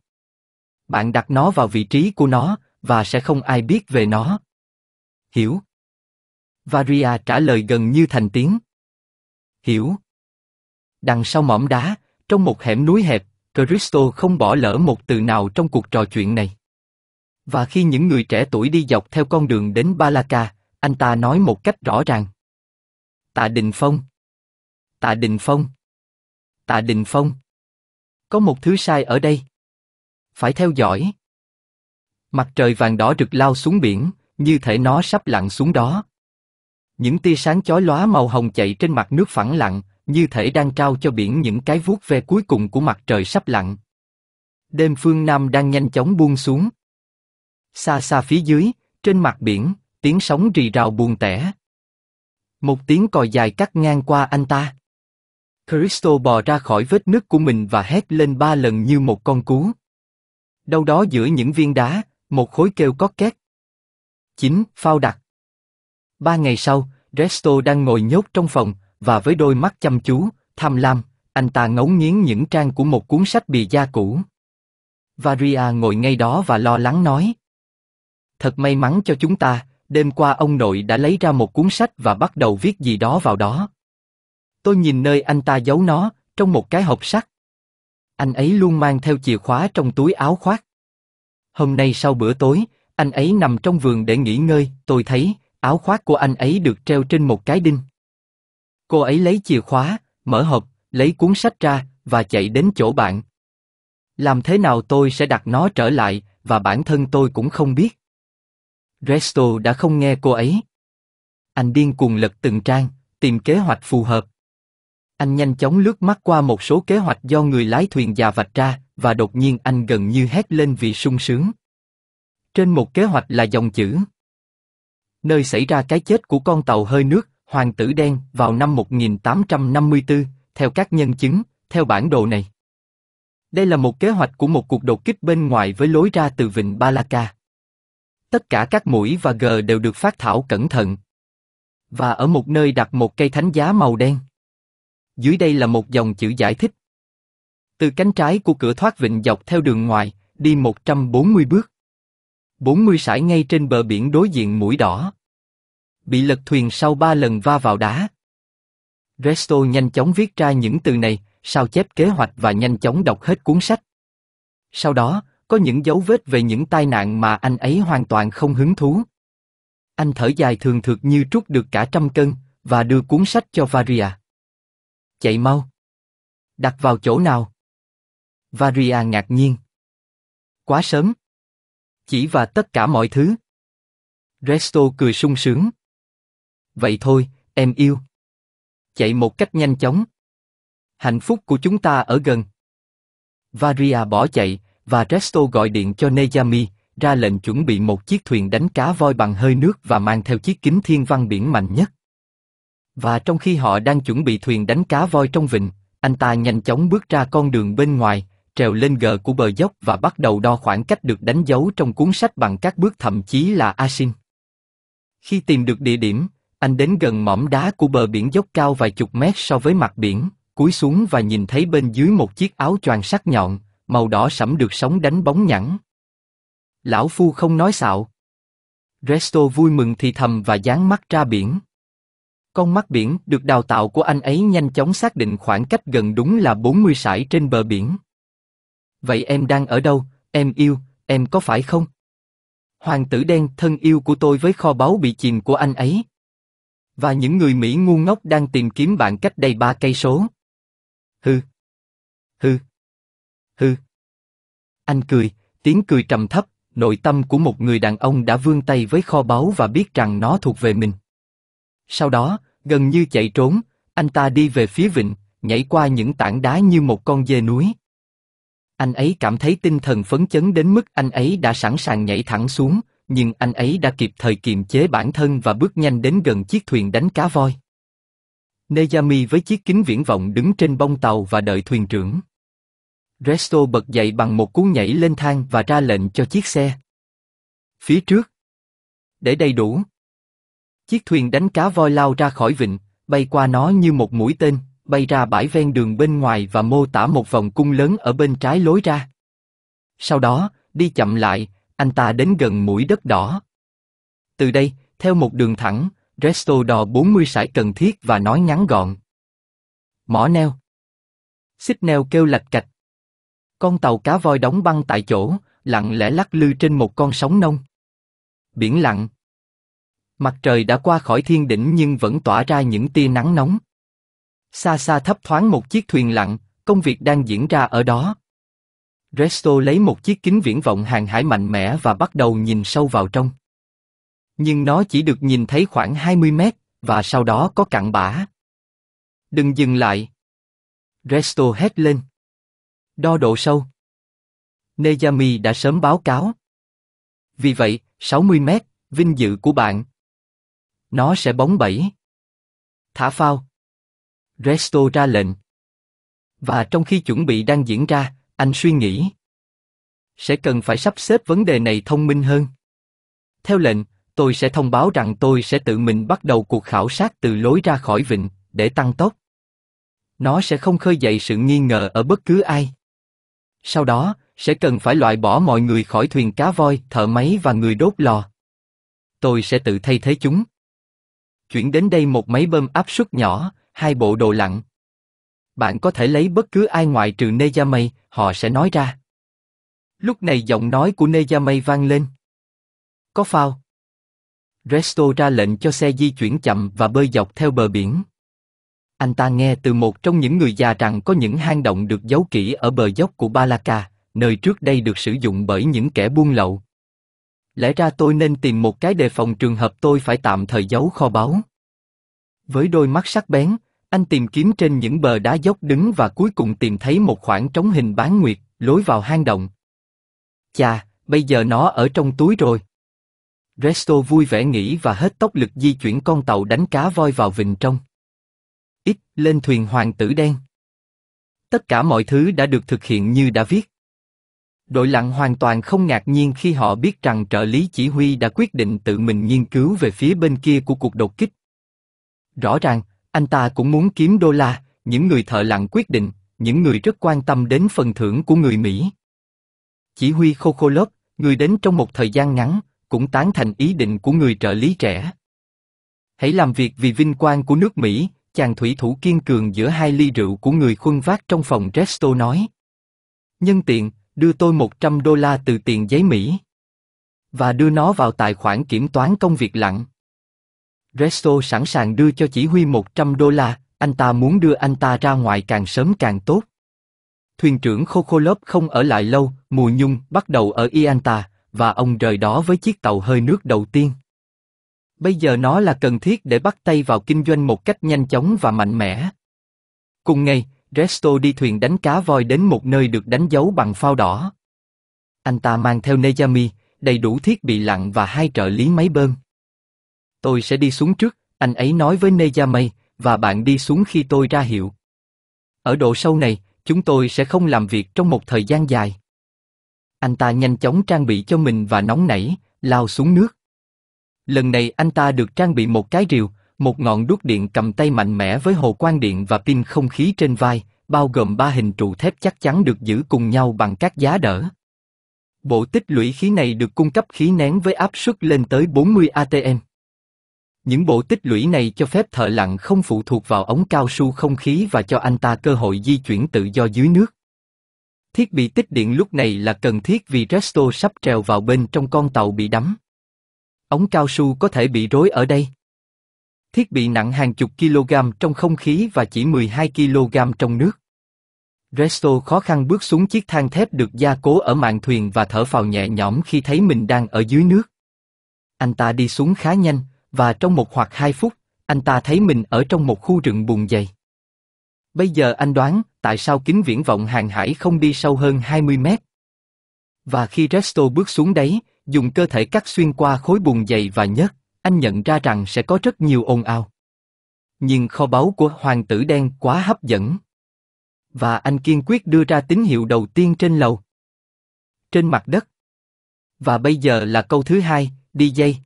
Bạn đặt nó vào vị trí của nó, và sẽ không ai biết về nó. Hiểu. Varia trả lời gần như thành tiếng. Hiểu. Đằng sau mỏm đá, trong một hẻm núi hẹp, Cristo không bỏ lỡ một từ nào trong cuộc trò chuyện này. Và khi những người trẻ tuổi đi dọc theo con đường đến Balaka, anh ta nói một cách rõ ràng. Tạ Đình Phong Tạ Đình Phong Tạ Đình Phong. Có một thứ sai ở đây. Phải theo dõi. Mặt trời vàng đỏ rực lao xuống biển, như thể nó sắp lặn xuống đó. Những tia sáng chói lóa màu hồng chạy trên mặt nước phẳng lặng, như thể đang trao cho biển những cái vuốt ve cuối cùng của mặt trời sắp lặn. Đêm phương Nam đang nhanh chóng buông xuống. Xa xa phía dưới, trên mặt biển, tiếng sóng rì rào buồn tẻ. Một tiếng còi dài cắt ngang qua anh ta. Cristo bò ra khỏi vết nứt của mình và hét lên ba lần như một con cú. Đâu đó giữa những viên đá, một khối kêu có két. 9. Phao đặt Ba ngày sau, Resto đang ngồi nhốt trong phòng, và với đôi mắt chăm chú, tham lam, anh ta ngấu nghiến những trang của một cuốn sách bìa da cũ. Varia ngồi ngay đó và lo lắng nói. Thật may mắn cho chúng ta, đêm qua ông nội đã lấy ra một cuốn sách và bắt đầu viết gì đó vào đó. Tôi nhìn nơi anh ta giấu nó, trong một cái hộp sắt. Anh ấy luôn mang theo chìa khóa trong túi áo khoác. Hôm nay sau bữa tối, anh ấy nằm trong vườn để nghỉ ngơi, tôi thấy, áo khoác của anh ấy được treo trên một cái đinh. Cô ấy lấy chìa khóa, mở hộp, lấy cuốn sách ra, và chạy đến chỗ bạn. Làm thế nào tôi sẽ đặt nó trở lại, và bản thân tôi cũng không biết. Resto đã không nghe cô ấy. Anh điên cuồng lật từng trang, tìm kế hoạch phù hợp. Anh nhanh chóng lướt mắt qua một số kế hoạch do người lái thuyền già vạch ra, và đột nhiên anh gần như hét lên vì sung sướng. Trên một kế hoạch là dòng chữ. Nơi xảy ra cái chết của con tàu hơi nước, Hoàng tử đen, vào năm 1854, theo các nhân chứng, theo bản đồ này. Đây là một kế hoạch của một cuộc đột kích bên ngoài với lối ra từ vịnh Balaka. Tất cả các mũi và gờ đều được phát thảo cẩn thận. Và ở một nơi đặt một cây thánh giá màu đen. Dưới đây là một dòng chữ giải thích. Từ cánh trái của cửa thoát vịnh dọc theo đường ngoài, đi 140 bước. 40 sải ngay trên bờ biển đối diện mũi đỏ. Bị lật thuyền sau ba lần va vào đá. Resto nhanh chóng viết ra những từ này, sao chép kế hoạch và nhanh chóng đọc hết cuốn sách. Sau đó, có những dấu vết về những tai nạn mà anh ấy hoàn toàn không hứng thú. Anh thở dài thường thượt như trút được cả trăm cân và đưa cuốn sách cho Varia. Chạy mau. Đặt vào chỗ nào? Varia ngạc nhiên. Quá sớm. Chỉ và tất cả mọi thứ. Resto cười sung sướng. Vậy thôi, em yêu. Chạy một cách nhanh chóng. Hạnh phúc của chúng ta ở gần. Varia bỏ chạy, và Resto gọi điện cho Nejami, ra lệnh chuẩn bị một chiếc thuyền đánh cá voi bằng hơi nước và mang theo chiếc kính thiên văn biển mạnh nhất. Và trong khi họ đang chuẩn bị thuyền đánh cá voi trong vịnh, anh ta nhanh chóng bước ra con đường bên ngoài, trèo lên gờ của bờ dốc và bắt đầu đo khoảng cách được đánh dấu trong cuốn sách bằng các bước thậm chí là asin. Khi tìm được địa điểm, anh đến gần mỏm đá của bờ biển dốc cao vài chục mét so với mặt biển, cúi xuống và nhìn thấy bên dưới một chiếc áo choàng sắc nhọn, màu đỏ sẫm được sóng đánh bóng nhẵn. Lão phu không nói xạo. Resto vui mừng thì thầm và dán mắt ra biển. Con mắt biển được đào tạo của anh ấy nhanh chóng xác định khoảng cách gần đúng là 40 sải trên bờ biển. Vậy em đang ở đâu, em yêu, em có phải không? Hoàng tử đen thân yêu của tôi với kho báu bị chìm của anh ấy. Và những người Mỹ ngu ngốc đang tìm kiếm bạn cách đây ba cây số. Hừ. Hừ. Hừ. Anh cười, tiếng cười trầm thấp, nội tâm của một người đàn ông đã vươn tay với kho báu và biết rằng nó thuộc về mình. Sau đó, gần như chạy trốn, anh ta đi về phía vịnh, nhảy qua những tảng đá như một con dê núi. Anh ấy cảm thấy tinh thần phấn chấn đến mức anh ấy đã sẵn sàng nhảy thẳng xuống, nhưng anh ấy đã kịp thời kiềm chế bản thân và bước nhanh đến gần chiếc thuyền đánh cá voi. Nejami với chiếc kính viễn vọng đứng trên bông tàu và đợi thuyền trưởng. Resto bật dậy bằng một cú nhảy lên thang và ra lệnh cho chiếc xe. Phía trước. Để đầy đủ. Chiếc thuyền đánh cá voi lao ra khỏi vịnh, bay qua nó như một mũi tên, bay ra bãi ven đường bên ngoài và mô tả một vòng cung lớn ở bên trái lối ra. Sau đó, đi chậm lại, anh ta đến gần mũi đất đỏ. Từ đây, theo một đường thẳng, Resto đò 40 sải cần thiết và nói ngắn gọn. Mỏ neo. Xích neo kêu lạch cạch. Con tàu cá voi đóng băng tại chỗ, lặng lẽ lắc lư trên một con sóng nông. Biển lặng, Mặt trời đã qua khỏi thiên đỉnh nhưng vẫn tỏa ra những tia nắng nóng. Xa xa thấp thoáng một chiếc thuyền lặng, công việc đang diễn ra ở đó. Resto lấy một chiếc kính viễn vọng hàng hải mạnh mẽ và bắt đầu nhìn sâu vào trong. Nhưng nó chỉ được nhìn thấy khoảng 20 mét, và sau đó có cặn bã. Đừng dừng lại. Resto hét lên. Đo độ sâu. Nejami đã sớm báo cáo. Vì vậy, 60 mét, vinh dự của bạn, nó sẽ bóng bẫy. Thả phao. Resto ra lệnh. Và trong khi chuẩn bị đang diễn ra, anh suy nghĩ. Sẽ cần phải sắp xếp vấn đề này thông minh hơn. Theo lệnh, tôi sẽ thông báo rằng tôi sẽ tự mình bắt đầu cuộc khảo sát từ lối ra khỏi vịnh, để tăng tốc. Nó sẽ không khơi dậy sự nghi ngờ ở bất cứ ai. Sau đó, sẽ cần phải loại bỏ mọi người khỏi thuyền cá voi, thợ máy và người đốt lò. Tôi sẽ tự thay thế chúng. Chuyển đến đây một máy bơm áp suất nhỏ, hai bộ đồ lặn. Bạn có thể lấy bất cứ ai ngoại trừ Nejamay, họ sẽ nói ra. Lúc này giọng nói của Nejamay vang lên. Có phao. Resto ra lệnh cho xe di chuyển chậm và bơi dọc theo bờ biển. Anh ta nghe từ một trong những người già rằng có những hang động được giấu kỹ ở bờ dốc của Balaka, nơi trước đây được sử dụng bởi những kẻ buôn lậu lẽ ra tôi nên tìm một cái đề phòng trường hợp tôi phải tạm thời giấu kho báu. Với đôi mắt sắc bén, anh tìm kiếm trên những bờ đá dốc đứng và cuối cùng tìm thấy một khoảng trống hình bán nguyệt, lối vào hang động. Chà, bây giờ nó ở trong túi rồi. Resto vui vẻ nghĩ và hết tốc lực di chuyển con tàu đánh cá voi vào vịnh trong. Ít, lên thuyền hoàng tử đen. Tất cả mọi thứ đã được thực hiện như đã viết. Đội lặng hoàn toàn không ngạc nhiên khi họ biết rằng trợ lý chỉ huy đã quyết định tự mình nghiên cứu về phía bên kia của cuộc đột kích. Rõ ràng, anh ta cũng muốn kiếm đô la, những người thợ lặng quyết định, những người rất quan tâm đến phần thưởng của người Mỹ. Chỉ huy khô Kokholov, người đến trong một thời gian ngắn, cũng tán thành ý định của người trợ lý trẻ. Hãy làm việc vì vinh quang của nước Mỹ, chàng thủy thủ kiên cường giữa hai ly rượu của người khuân vác trong phòng Resto nói. Nhân tiện, đưa tôi 100 đô la từ tiền giấy Mỹ và đưa nó vào tài khoản kiểm toán công việc lặng. Resto sẵn sàng đưa cho chỉ huy 100 đô la, anh ta muốn đưa anh ta ra ngoài càng sớm càng tốt. Thuyền trưởng Kokholov không ở lại lâu, mùa nhung bắt đầu ở Ianta, và ông rời đó với chiếc tàu hơi nước đầu tiên. Bây giờ nó là cần thiết để bắt tay vào kinh doanh một cách nhanh chóng và mạnh mẽ. Cùng ngày, Resto đi thuyền đánh cá voi đến một nơi được đánh dấu bằng phao đỏ. Anh ta mang theo Nejami, đầy đủ thiết bị lặn và hai trợ lý máy bơm. Tôi sẽ đi xuống trước, anh ấy nói với Nejami, và bạn đi xuống khi tôi ra hiệu. Ở độ sâu này, chúng tôi sẽ không làm việc trong một thời gian dài. Anh ta nhanh chóng trang bị cho mình và nóng nảy, lao xuống nước. Lần này anh ta được trang bị một cái rìu, một ngọn đuốc điện cầm tay mạnh mẽ với hồ quang điện và pin không khí trên vai, bao gồm ba hình trụ thép chắc chắn được giữ cùng nhau bằng các giá đỡ. Bộ tích lũy khí này được cung cấp khí nén với áp suất lên tới 40 ATM. Những bộ tích lũy này cho phép thợ lặn không phụ thuộc vào ống cao su không khí và cho anh ta cơ hội di chuyển tự do dưới nước. Thiết bị tích điện lúc này là cần thiết vì Resto sắp trèo vào bên trong con tàu bị đắm. Ống cao su có thể bị rối ở đây. Thiết bị nặng hàng chục kg trong không khí và chỉ 12 kg trong nước. Resto khó khăn bước xuống chiếc thang thép được gia cố ở mạn thuyền và thở phào nhẹ nhõm khi thấy mình đang ở dưới nước. Anh ta đi xuống khá nhanh, và trong một hoặc hai phút, anh ta thấy mình ở trong một khu rừng bùn dày. Bây giờ anh đoán tại sao kính viễn vọng hàng hải không đi sâu hơn 20 mét. Và khi Resto bước xuống đấy, dùng cơ thể cắt xuyên qua khối bùn dày và nhấc anh nhận ra rằng sẽ có rất nhiều ồn ào. Nhưng kho báu của hoàng tử đen quá hấp dẫn. Và anh kiên quyết đưa ra tín hiệu đầu tiên trên lầu. Trên mặt đất. Và bây giờ là câu thứ hai, đi dây.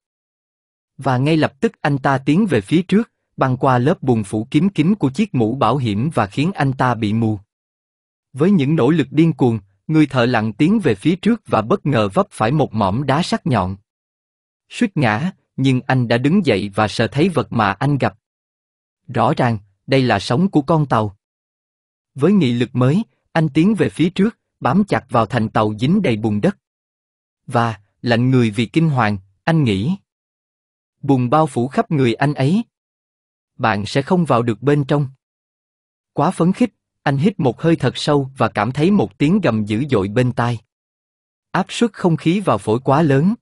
Và ngay lập tức anh ta tiến về phía trước, băng qua lớp bùn phủ kín kín của chiếc mũ bảo hiểm và khiến anh ta bị mù. Với những nỗ lực điên cuồng, người thợ lặng tiến về phía trước và bất ngờ vấp phải một mỏm đá sắc nhọn. Suýt ngã, nhưng anh đã đứng dậy và sợ thấy vật mà anh gặp. Rõ ràng, đây là sóng của con tàu. Với nghị lực mới, anh tiến về phía trước, bám chặt vào thành tàu dính đầy bùn đất. Và, lạnh người vì kinh hoàng, anh nghĩ. Bùn bao phủ khắp người anh ấy. Bạn sẽ không vào được bên trong. Quá phấn khích, anh hít một hơi thật sâu và cảm thấy một tiếng gầm dữ dội bên tai. Áp suất không khí vào phổi quá lớn.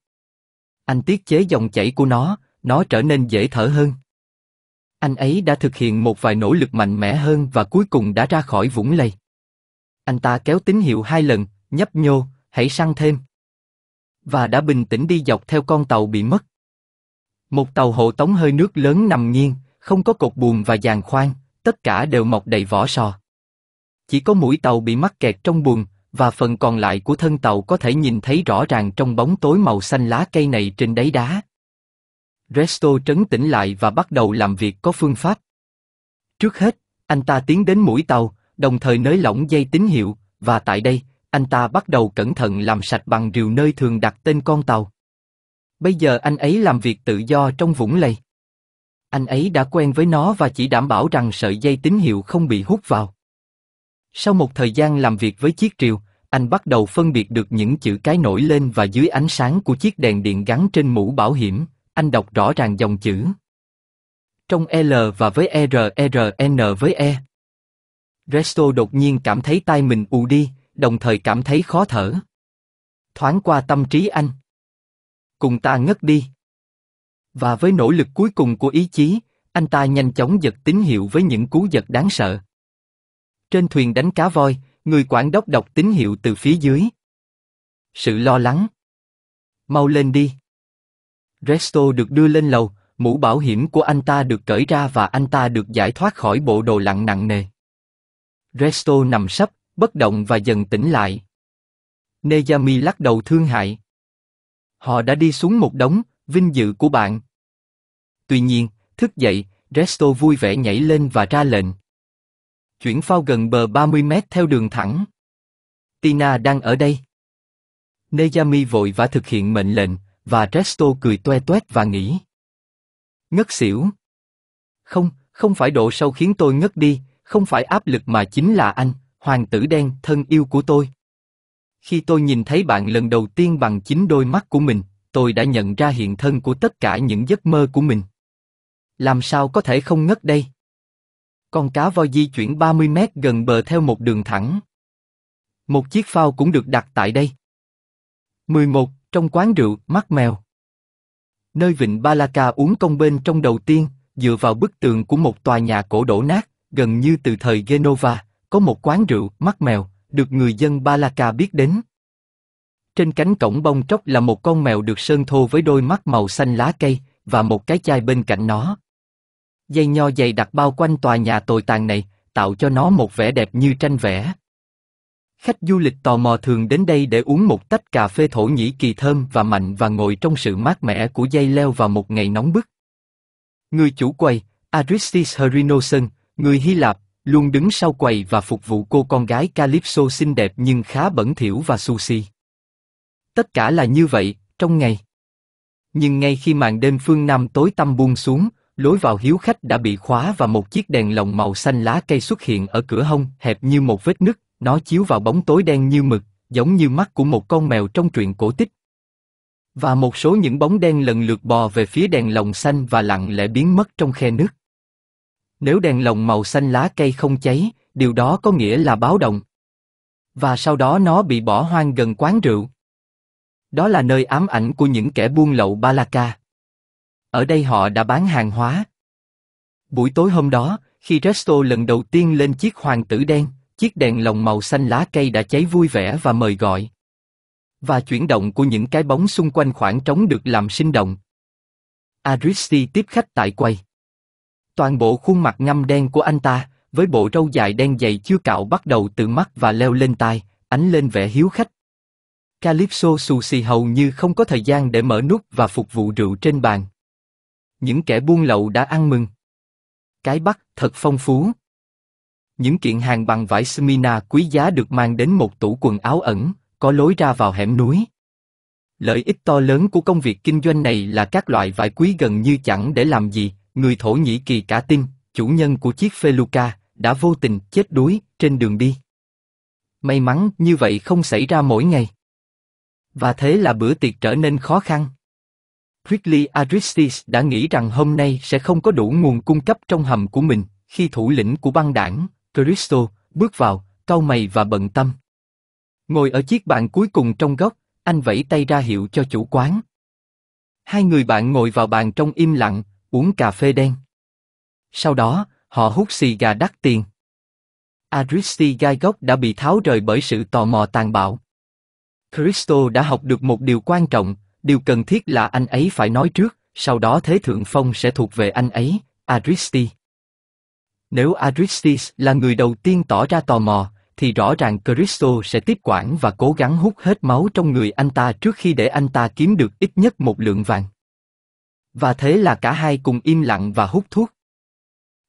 Anh tiết chế dòng chảy của nó, nó trở nên dễ thở hơn. Anh ấy đã thực hiện một vài nỗ lực mạnh mẽ hơn và cuối cùng đã ra khỏi vũng lầy. Anh ta kéo tín hiệu hai lần, nhấp nhô, hãy săn thêm. Và đã bình tĩnh đi dọc theo con tàu bị mất. Một tàu hộ tống hơi nước lớn nằm nghiêng, không có cột buồm và giàn khoan, tất cả đều mọc đầy vỏ sò. Chỉ có mũi tàu bị mắc kẹt trong buồng, và phần còn lại của thân tàu có thể nhìn thấy rõ ràng trong bóng tối màu xanh lá cây này trên đáy đá. Resto trấn tĩnh lại và bắt đầu làm việc có phương pháp. Trước hết, anh ta tiến đến mũi tàu, đồng thời nới lỏng dây tín hiệu, và tại đây, anh ta bắt đầu cẩn thận làm sạch bằng rìu nơi thường đặt tên con tàu. Bây giờ anh ấy làm việc tự do trong vũng lầy. Anh ấy đã quen với nó và chỉ đảm bảo rằng sợi dây tín hiệu không bị hút vào. Sau một thời gian làm việc với chiếc rìu, anh bắt đầu phân biệt được những chữ cái nổi lên và dưới ánh sáng của chiếc đèn điện gắn trên mũ bảo hiểm, anh đọc rõ ràng dòng chữ. Trong L và với R, R, N với E. Resto đột nhiên cảm thấy tay mình ù đi, đồng thời cảm thấy khó thở. Thoáng qua tâm trí anh. Cùng ta ngất đi. Và với nỗ lực cuối cùng của ý chí, anh ta nhanh chóng giật tín hiệu với những cú giật đáng sợ. Trên thuyền đánh cá voi, người quản đốc đọc tín hiệu từ phía dưới. Sự lo lắng. Mau lên đi. Resto được đưa lên lầu, mũ bảo hiểm của anh ta được cởi ra và anh ta được giải thoát khỏi bộ đồ lặng nặng nề. Resto nằm sấp, bất động và dần tỉnh lại. Neyami lắc đầu thương hại. Họ đã đi xuống một đống, vinh dự của bạn. Tuy nhiên, thức dậy, Resto vui vẻ nhảy lên và ra lệnh. Chuyển phao gần bờ 30 mét theo đường thẳng. Tina đang ở đây. Neyami vội vã thực hiện mệnh lệnh, và Resto cười toe toét và nghĩ. Ngất xỉu. Không, không phải độ sâu khiến tôi ngất đi, không phải áp lực mà chính là anh, hoàng tử đen, thân yêu của tôi. Khi tôi nhìn thấy bạn lần đầu tiên bằng chính đôi mắt của mình, tôi đã nhận ra hiện thân của tất cả những giấc mơ của mình. Làm sao có thể không ngất đây? Con cá voi di chuyển 30 mét gần bờ theo một đường thẳng. Một chiếc phao cũng được đặt tại đây. 11. Trong quán rượu, mắt mèo. Nơi vịnh Balaka uống công bên trong đầu tiên, dựa vào bức tường của một tòa nhà cổ đổ nát, gần như từ thời Genova, có một quán rượu, mắt mèo, được người dân Balaka biết đến. Trên cánh cổng bông tróc là một con mèo được sơn thô với đôi mắt màu xanh lá cây, và một cái chai bên cạnh nó. Dây nho dày đặc bao quanh tòa nhà tồi tàn này, tạo cho nó một vẻ đẹp như tranh vẽ. Khách du lịch tò mò thường đến đây để uống một tách cà phê Thổ Nhĩ Kỳ thơm và mạnh và ngồi trong sự mát mẻ của dây leo vào một ngày nóng bức. Người chủ quầy, Aristis Herinoson, người Hy Lạp, luôn đứng sau quầy và phục vụ cô con gái Calypso xinh đẹp nhưng khá bẩn thỉu và sushi. Tất cả là như vậy, trong ngày. Nhưng ngay khi màn đêm phương Nam tối tăm buông xuống, Lối vào hiếu khách đã bị khóa và một chiếc đèn lồng màu xanh lá cây xuất hiện ở cửa hông, hẹp như một vết nứt, nó chiếu vào bóng tối đen như mực, giống như mắt của một con mèo trong truyện cổ tích. Và một số những bóng đen lần lượt bò về phía đèn lồng xanh và lặng lẽ biến mất trong khe nước. Nếu đèn lồng màu xanh lá cây không cháy, điều đó có nghĩa là báo động. Và sau đó nó bị bỏ hoang gần quán rượu. Đó là nơi ám ảnh của những kẻ buôn lậu Balaka ở đây họ đã bán hàng hóa. Buổi tối hôm đó, khi Resto lần đầu tiên lên chiếc hoàng tử đen, chiếc đèn lồng màu xanh lá cây đã cháy vui vẻ và mời gọi. Và chuyển động của những cái bóng xung quanh khoảng trống được làm sinh động. Aristi tiếp khách tại quầy. Toàn bộ khuôn mặt ngăm đen của anh ta, với bộ râu dài đen dày chưa cạo bắt đầu từ mắt và leo lên tai, ánh lên vẻ hiếu khách. Calypso Sushi hầu như không có thời gian để mở nút và phục vụ rượu trên bàn, những kẻ buôn lậu đã ăn mừng. Cái Bắc thật phong phú. Những kiện hàng bằng vải Smina quý giá được mang đến một tủ quần áo ẩn, có lối ra vào hẻm núi. Lợi ích to lớn của công việc kinh doanh này là các loại vải quý gần như chẳng để làm gì, người Thổ Nhĩ Kỳ cả tin, chủ nhân của chiếc Feluca, đã vô tình chết đuối trên đường đi. May mắn như vậy không xảy ra mỗi ngày. Và thế là bữa tiệc trở nên khó khăn. Ridley Aristis đã nghĩ rằng hôm nay sẽ không có đủ nguồn cung cấp trong hầm của mình, khi thủ lĩnh của băng đảng, Cristo, bước vào, cau mày và bận tâm. Ngồi ở chiếc bàn cuối cùng trong góc, anh vẫy tay ra hiệu cho chủ quán. Hai người bạn ngồi vào bàn trong im lặng, uống cà phê đen. Sau đó, họ hút xì gà đắt tiền. Aristi gai góc đã bị tháo rời bởi sự tò mò tàn bạo. Cristo đã học được một điều quan trọng, Điều cần thiết là anh ấy phải nói trước, sau đó Thế Thượng Phong sẽ thuộc về anh ấy, Aristi. Nếu Aristis là người đầu tiên tỏ ra tò mò, thì rõ ràng Cristo sẽ tiếp quản và cố gắng hút hết máu trong người anh ta trước khi để anh ta kiếm được ít nhất một lượng vàng. Và thế là cả hai cùng im lặng và hút thuốc.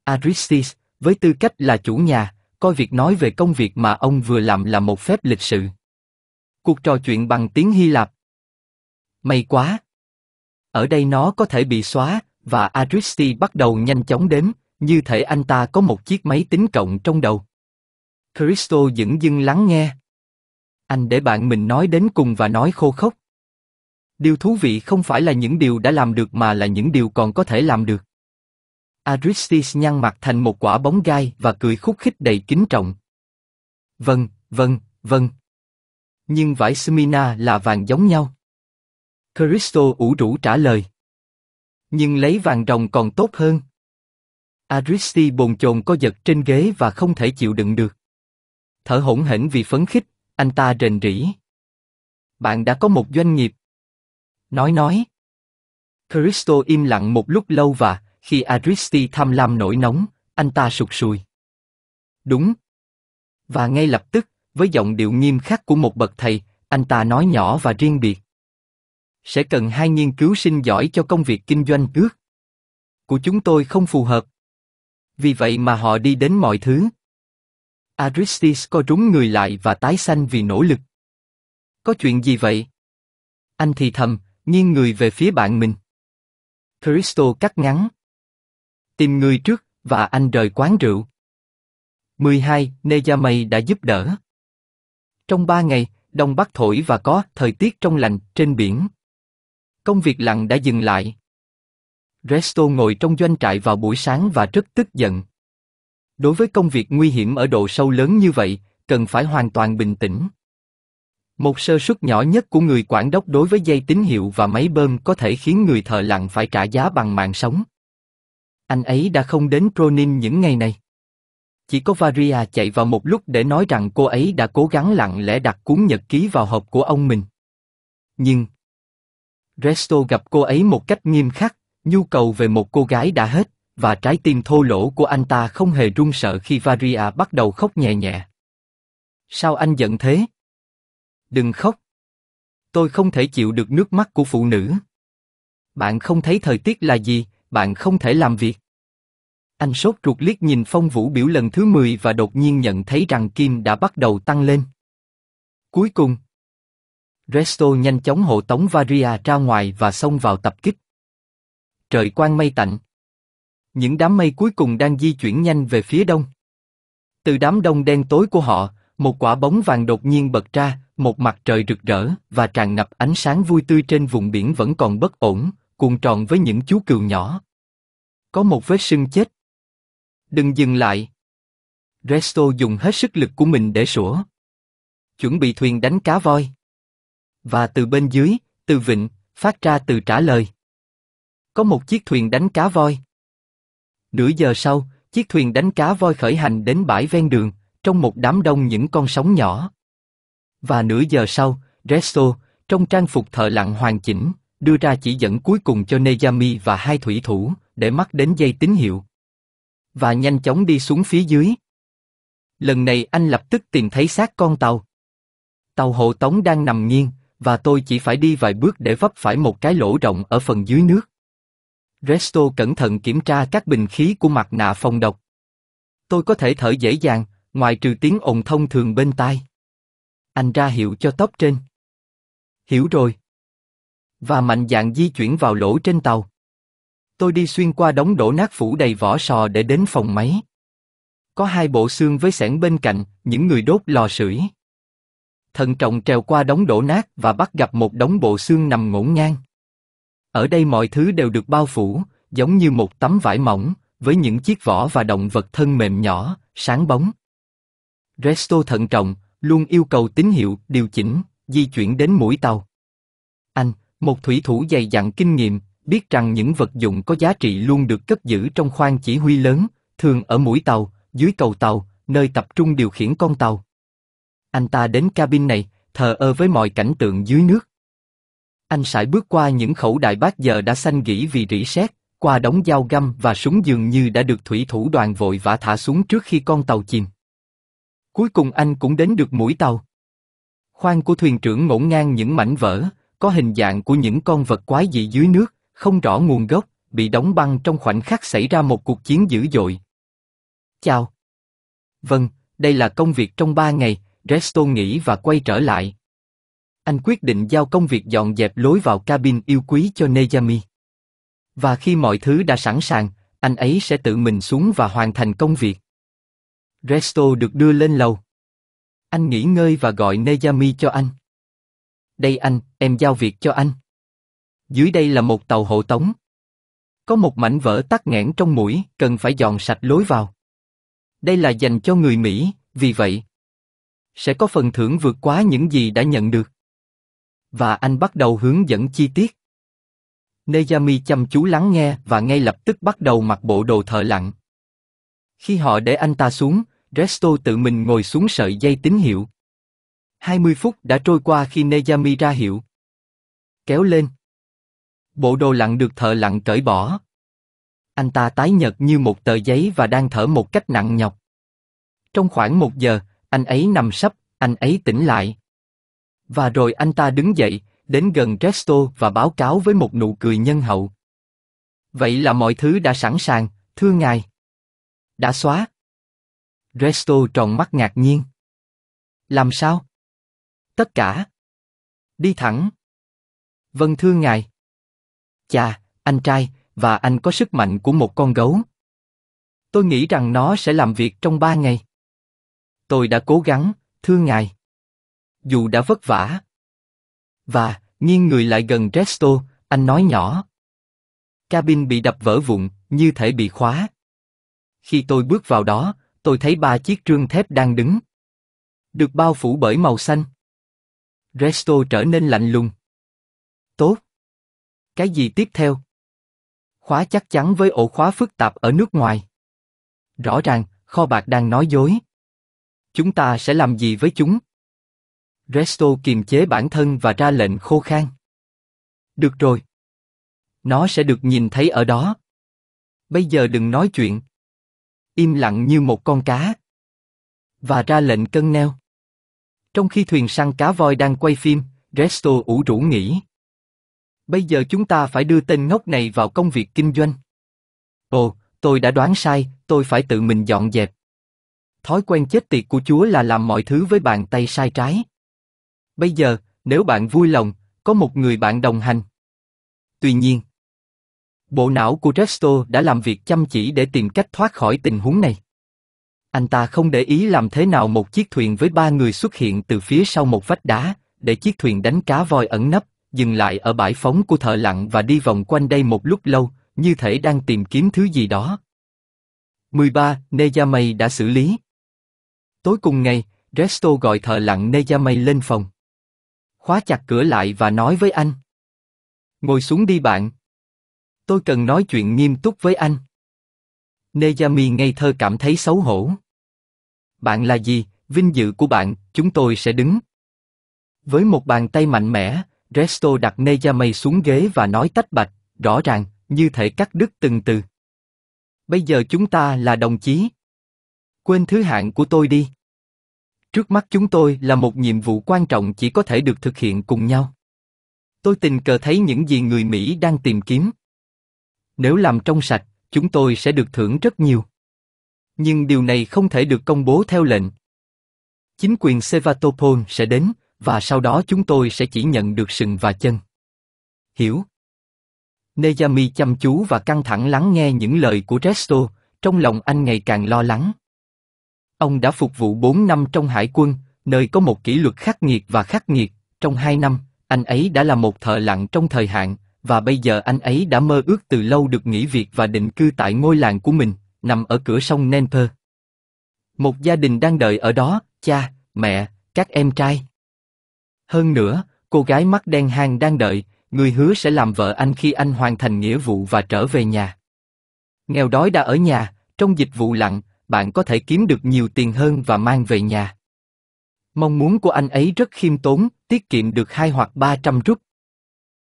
Aristis, với tư cách là chủ nhà, coi việc nói về công việc mà ông vừa làm là một phép lịch sự. Cuộc trò chuyện bằng tiếng Hy Lạp, May quá! Ở đây nó có thể bị xóa, và Aristi bắt đầu nhanh chóng đếm, như thể anh ta có một chiếc máy tính cộng trong đầu. Christo dững dưng lắng nghe. Anh để bạn mình nói đến cùng và nói khô khốc. Điều thú vị không phải là những điều đã làm được mà là những điều còn có thể làm được. Aristis nhăn mặt thành một quả bóng gai và cười khúc khích đầy kính trọng. Vâng, vâng, vâng. Nhưng vải Smina là vàng giống nhau. Christo ủ rũ trả lời. Nhưng lấy vàng rồng còn tốt hơn. Aristi bồn chồn co giật trên ghế và không thể chịu đựng được. Thở hổn hển vì phấn khích, anh ta rền rỉ. Bạn đã có một doanh nghiệp. Nói nói. Christo im lặng một lúc lâu và, khi Aristi tham lam nổi nóng, anh ta sụt sùi. Đúng. Và ngay lập tức, với giọng điệu nghiêm khắc của một bậc thầy, anh ta nói nhỏ và riêng biệt sẽ cần hai nghiên cứu sinh giỏi cho công việc kinh doanh ước của chúng tôi không phù hợp. Vì vậy mà họ đi đến mọi thứ. Aristis co rúng người lại và tái xanh vì nỗ lực. Có chuyện gì vậy? Anh thì thầm, nghiêng người về phía bạn mình. Christo cắt ngắn. Tìm người trước, và anh rời quán rượu. 12. Nejamay đã giúp đỡ. Trong ba ngày, đông bắc thổi và có thời tiết trong lành trên biển công việc lặng đã dừng lại. Resto ngồi trong doanh trại vào buổi sáng và rất tức giận. Đối với công việc nguy hiểm ở độ sâu lớn như vậy, cần phải hoàn toàn bình tĩnh. Một sơ suất nhỏ nhất của người quản đốc đối với dây tín hiệu và máy bơm có thể khiến người thợ lặng phải trả giá bằng mạng sống. Anh ấy đã không đến Pronin những ngày này. Chỉ có Varia chạy vào một lúc để nói rằng cô ấy đã cố gắng lặng lẽ đặt cuốn nhật ký vào hộp của ông mình. Nhưng, Resto gặp cô ấy một cách nghiêm khắc, nhu cầu về một cô gái đã hết, và trái tim thô lỗ của anh ta không hề run sợ khi Varia bắt đầu khóc nhẹ nhẹ. Sao anh giận thế? Đừng khóc. Tôi không thể chịu được nước mắt của phụ nữ. Bạn không thấy thời tiết là gì, bạn không thể làm việc. Anh sốt ruột liếc nhìn phong vũ biểu lần thứ 10 và đột nhiên nhận thấy rằng kim đã bắt đầu tăng lên. Cuối cùng, Resto nhanh chóng hộ tống Varia ra ngoài và xông vào tập kích. Trời quang mây tạnh. Những đám mây cuối cùng đang di chuyển nhanh về phía đông. Từ đám đông đen tối của họ, một quả bóng vàng đột nhiên bật ra, một mặt trời rực rỡ và tràn ngập ánh sáng vui tươi trên vùng biển vẫn còn bất ổn, cuộn tròn với những chú cừu nhỏ. Có một vết sưng chết. Đừng dừng lại. Resto dùng hết sức lực của mình để sủa. Chuẩn bị thuyền đánh cá voi và từ bên dưới, từ vịnh, phát ra từ trả lời. Có một chiếc thuyền đánh cá voi. Nửa giờ sau, chiếc thuyền đánh cá voi khởi hành đến bãi ven đường, trong một đám đông những con sóng nhỏ. Và nửa giờ sau, Resto, trong trang phục thợ lặn hoàn chỉnh, đưa ra chỉ dẫn cuối cùng cho Nejami và hai thủy thủ, để mắc đến dây tín hiệu. Và nhanh chóng đi xuống phía dưới. Lần này anh lập tức tìm thấy xác con tàu. Tàu hộ tống đang nằm nghiêng, và tôi chỉ phải đi vài bước để vấp phải một cái lỗ rộng ở phần dưới nước. Resto cẩn thận kiểm tra các bình khí của mặt nạ phòng độc. Tôi có thể thở dễ dàng, ngoài trừ tiếng ồn thông thường bên tai. Anh ra hiệu cho tóc trên. Hiểu rồi. Và mạnh dạn di chuyển vào lỗ trên tàu. Tôi đi xuyên qua đống đổ nát phủ đầy vỏ sò để đến phòng máy. Có hai bộ xương với sẻn bên cạnh, những người đốt lò sưởi thận trọng trèo qua đống đổ nát và bắt gặp một đống bộ xương nằm ngổn ngang. Ở đây mọi thứ đều được bao phủ, giống như một tấm vải mỏng, với những chiếc vỏ và động vật thân mềm nhỏ, sáng bóng. Resto thận trọng, luôn yêu cầu tín hiệu, điều chỉnh, di chuyển đến mũi tàu. Anh, một thủy thủ dày dặn kinh nghiệm, biết rằng những vật dụng có giá trị luôn được cất giữ trong khoang chỉ huy lớn, thường ở mũi tàu, dưới cầu tàu, nơi tập trung điều khiển con tàu. Anh ta đến cabin này, thờ ơ với mọi cảnh tượng dưới nước. Anh sải bước qua những khẩu đại bác giờ đã xanh gỉ vì rỉ sét, qua đống dao găm và súng dường như đã được thủy thủ đoàn vội vã thả xuống trước khi con tàu chìm. Cuối cùng anh cũng đến được mũi tàu. Khoang của thuyền trưởng ngổn ngang những mảnh vỡ, có hình dạng của những con vật quái dị dưới nước, không rõ nguồn gốc, bị đóng băng trong khoảnh khắc xảy ra một cuộc chiến dữ dội. Chào. Vâng, đây là công việc trong ba ngày, Resto nghĩ và quay trở lại. Anh quyết định giao công việc dọn dẹp lối vào cabin yêu quý cho Nejami. Và khi mọi thứ đã sẵn sàng, anh ấy sẽ tự mình xuống và hoàn thành công việc. Resto được đưa lên lầu. Anh nghỉ ngơi và gọi Nejami cho anh. Đây anh, em giao việc cho anh. Dưới đây là một tàu hộ tống. Có một mảnh vỡ tắc nghẽn trong mũi, cần phải dọn sạch lối vào. Đây là dành cho người Mỹ, vì vậy, sẽ có phần thưởng vượt quá những gì đã nhận được. Và anh bắt đầu hướng dẫn chi tiết. Nejami chăm chú lắng nghe và ngay lập tức bắt đầu mặc bộ đồ thợ lặn. Khi họ để anh ta xuống, Resto tự mình ngồi xuống sợi dây tín hiệu. 20 phút đã trôi qua khi Nejami ra hiệu. Kéo lên. Bộ đồ lặn được thợ lặn cởi bỏ. Anh ta tái nhợt như một tờ giấy và đang thở một cách nặng nhọc. Trong khoảng một giờ, anh ấy nằm sấp, anh ấy tỉnh lại. Và rồi anh ta đứng dậy, đến gần Resto và báo cáo với một nụ cười nhân hậu. Vậy là mọi thứ đã sẵn sàng, thưa ngài. Đã xóa. Resto tròn mắt ngạc nhiên. Làm sao? Tất cả. Đi thẳng. Vâng thưa ngài. Chà, anh trai, và anh có sức mạnh của một con gấu. Tôi nghĩ rằng nó sẽ làm việc trong ba ngày tôi đã cố gắng, thưa ngài. Dù đã vất vả. Và, nghiêng người lại gần Resto, anh nói nhỏ. Cabin bị đập vỡ vụn, như thể bị khóa. Khi tôi bước vào đó, tôi thấy ba chiếc trương thép đang đứng. Được bao phủ bởi màu xanh. Resto trở nên lạnh lùng. Tốt. Cái gì tiếp theo? Khóa chắc chắn với ổ khóa phức tạp ở nước ngoài. Rõ ràng, kho bạc đang nói dối chúng ta sẽ làm gì với chúng? Resto kiềm chế bản thân và ra lệnh khô khan. Được rồi. Nó sẽ được nhìn thấy ở đó. Bây giờ đừng nói chuyện. Im lặng như một con cá. Và ra lệnh cân neo. Trong khi thuyền săn cá voi đang quay phim, Resto ủ rũ nghĩ. Bây giờ chúng ta phải đưa tên ngốc này vào công việc kinh doanh. Ồ, tôi đã đoán sai, tôi phải tự mình dọn dẹp. Thói quen chết tiệt của Chúa là làm mọi thứ với bàn tay sai trái. Bây giờ, nếu bạn vui lòng, có một người bạn đồng hành. Tuy nhiên, bộ não của Resto đã làm việc chăm chỉ để tìm cách thoát khỏi tình huống này. Anh ta không để ý làm thế nào một chiếc thuyền với ba người xuất hiện từ phía sau một vách đá, để chiếc thuyền đánh cá voi ẩn nấp, dừng lại ở bãi phóng của thợ lặn và đi vòng quanh đây một lúc lâu, như thể đang tìm kiếm thứ gì đó. 13. Nejamay đã xử lý Tối cùng ngày, Resto gọi thợ lặng Neyamay lên phòng. Khóa chặt cửa lại và nói với anh. Ngồi xuống đi bạn. Tôi cần nói chuyện nghiêm túc với anh. Nejami ngây thơ cảm thấy xấu hổ. Bạn là gì, vinh dự của bạn, chúng tôi sẽ đứng. Với một bàn tay mạnh mẽ, Resto đặt Nejami xuống ghế và nói tách bạch, rõ ràng, như thể cắt đứt từng từ. Bây giờ chúng ta là đồng chí quên thứ hạng của tôi đi. Trước mắt chúng tôi là một nhiệm vụ quan trọng chỉ có thể được thực hiện cùng nhau. Tôi tình cờ thấy những gì người Mỹ đang tìm kiếm. Nếu làm trong sạch, chúng tôi sẽ được thưởng rất nhiều. Nhưng điều này không thể được công bố theo lệnh. Chính quyền Sevastopol sẽ đến, và sau đó chúng tôi sẽ chỉ nhận được sừng và chân. Hiểu. Nejami chăm chú và căng thẳng lắng nghe những lời của Resto, trong lòng anh ngày càng lo lắng. Ông đã phục vụ 4 năm trong hải quân, nơi có một kỷ luật khắc nghiệt và khắc nghiệt. Trong 2 năm, anh ấy đã là một thợ lặng trong thời hạn, và bây giờ anh ấy đã mơ ước từ lâu được nghỉ việc và định cư tại ngôi làng của mình, nằm ở cửa sông Nenper. Một gia đình đang đợi ở đó, cha, mẹ, các em trai. Hơn nữa, cô gái mắt đen hang đang đợi, người hứa sẽ làm vợ anh khi anh hoàn thành nghĩa vụ và trở về nhà. Nghèo đói đã ở nhà, trong dịch vụ lặng, bạn có thể kiếm được nhiều tiền hơn và mang về nhà. Mong muốn của anh ấy rất khiêm tốn, tiết kiệm được hai hoặc ba trăm rút.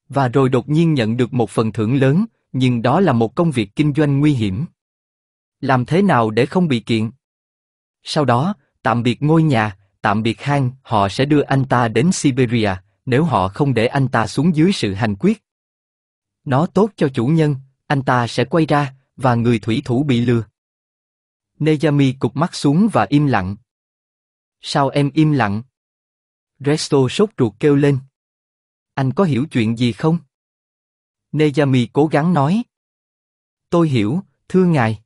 Và rồi đột nhiên nhận được một phần thưởng lớn, nhưng đó là một công việc kinh doanh nguy hiểm. Làm thế nào để không bị kiện? Sau đó, tạm biệt ngôi nhà, tạm biệt hang, họ sẽ đưa anh ta đến Siberia, nếu họ không để anh ta xuống dưới sự hành quyết. Nó tốt cho chủ nhân, anh ta sẽ quay ra, và người thủy thủ bị lừa. Nejami cụp mắt xuống và im lặng. Sao em im lặng? Resto sốt ruột kêu lên. Anh có hiểu chuyện gì không? Nejami cố gắng nói. Tôi hiểu, thưa ngài.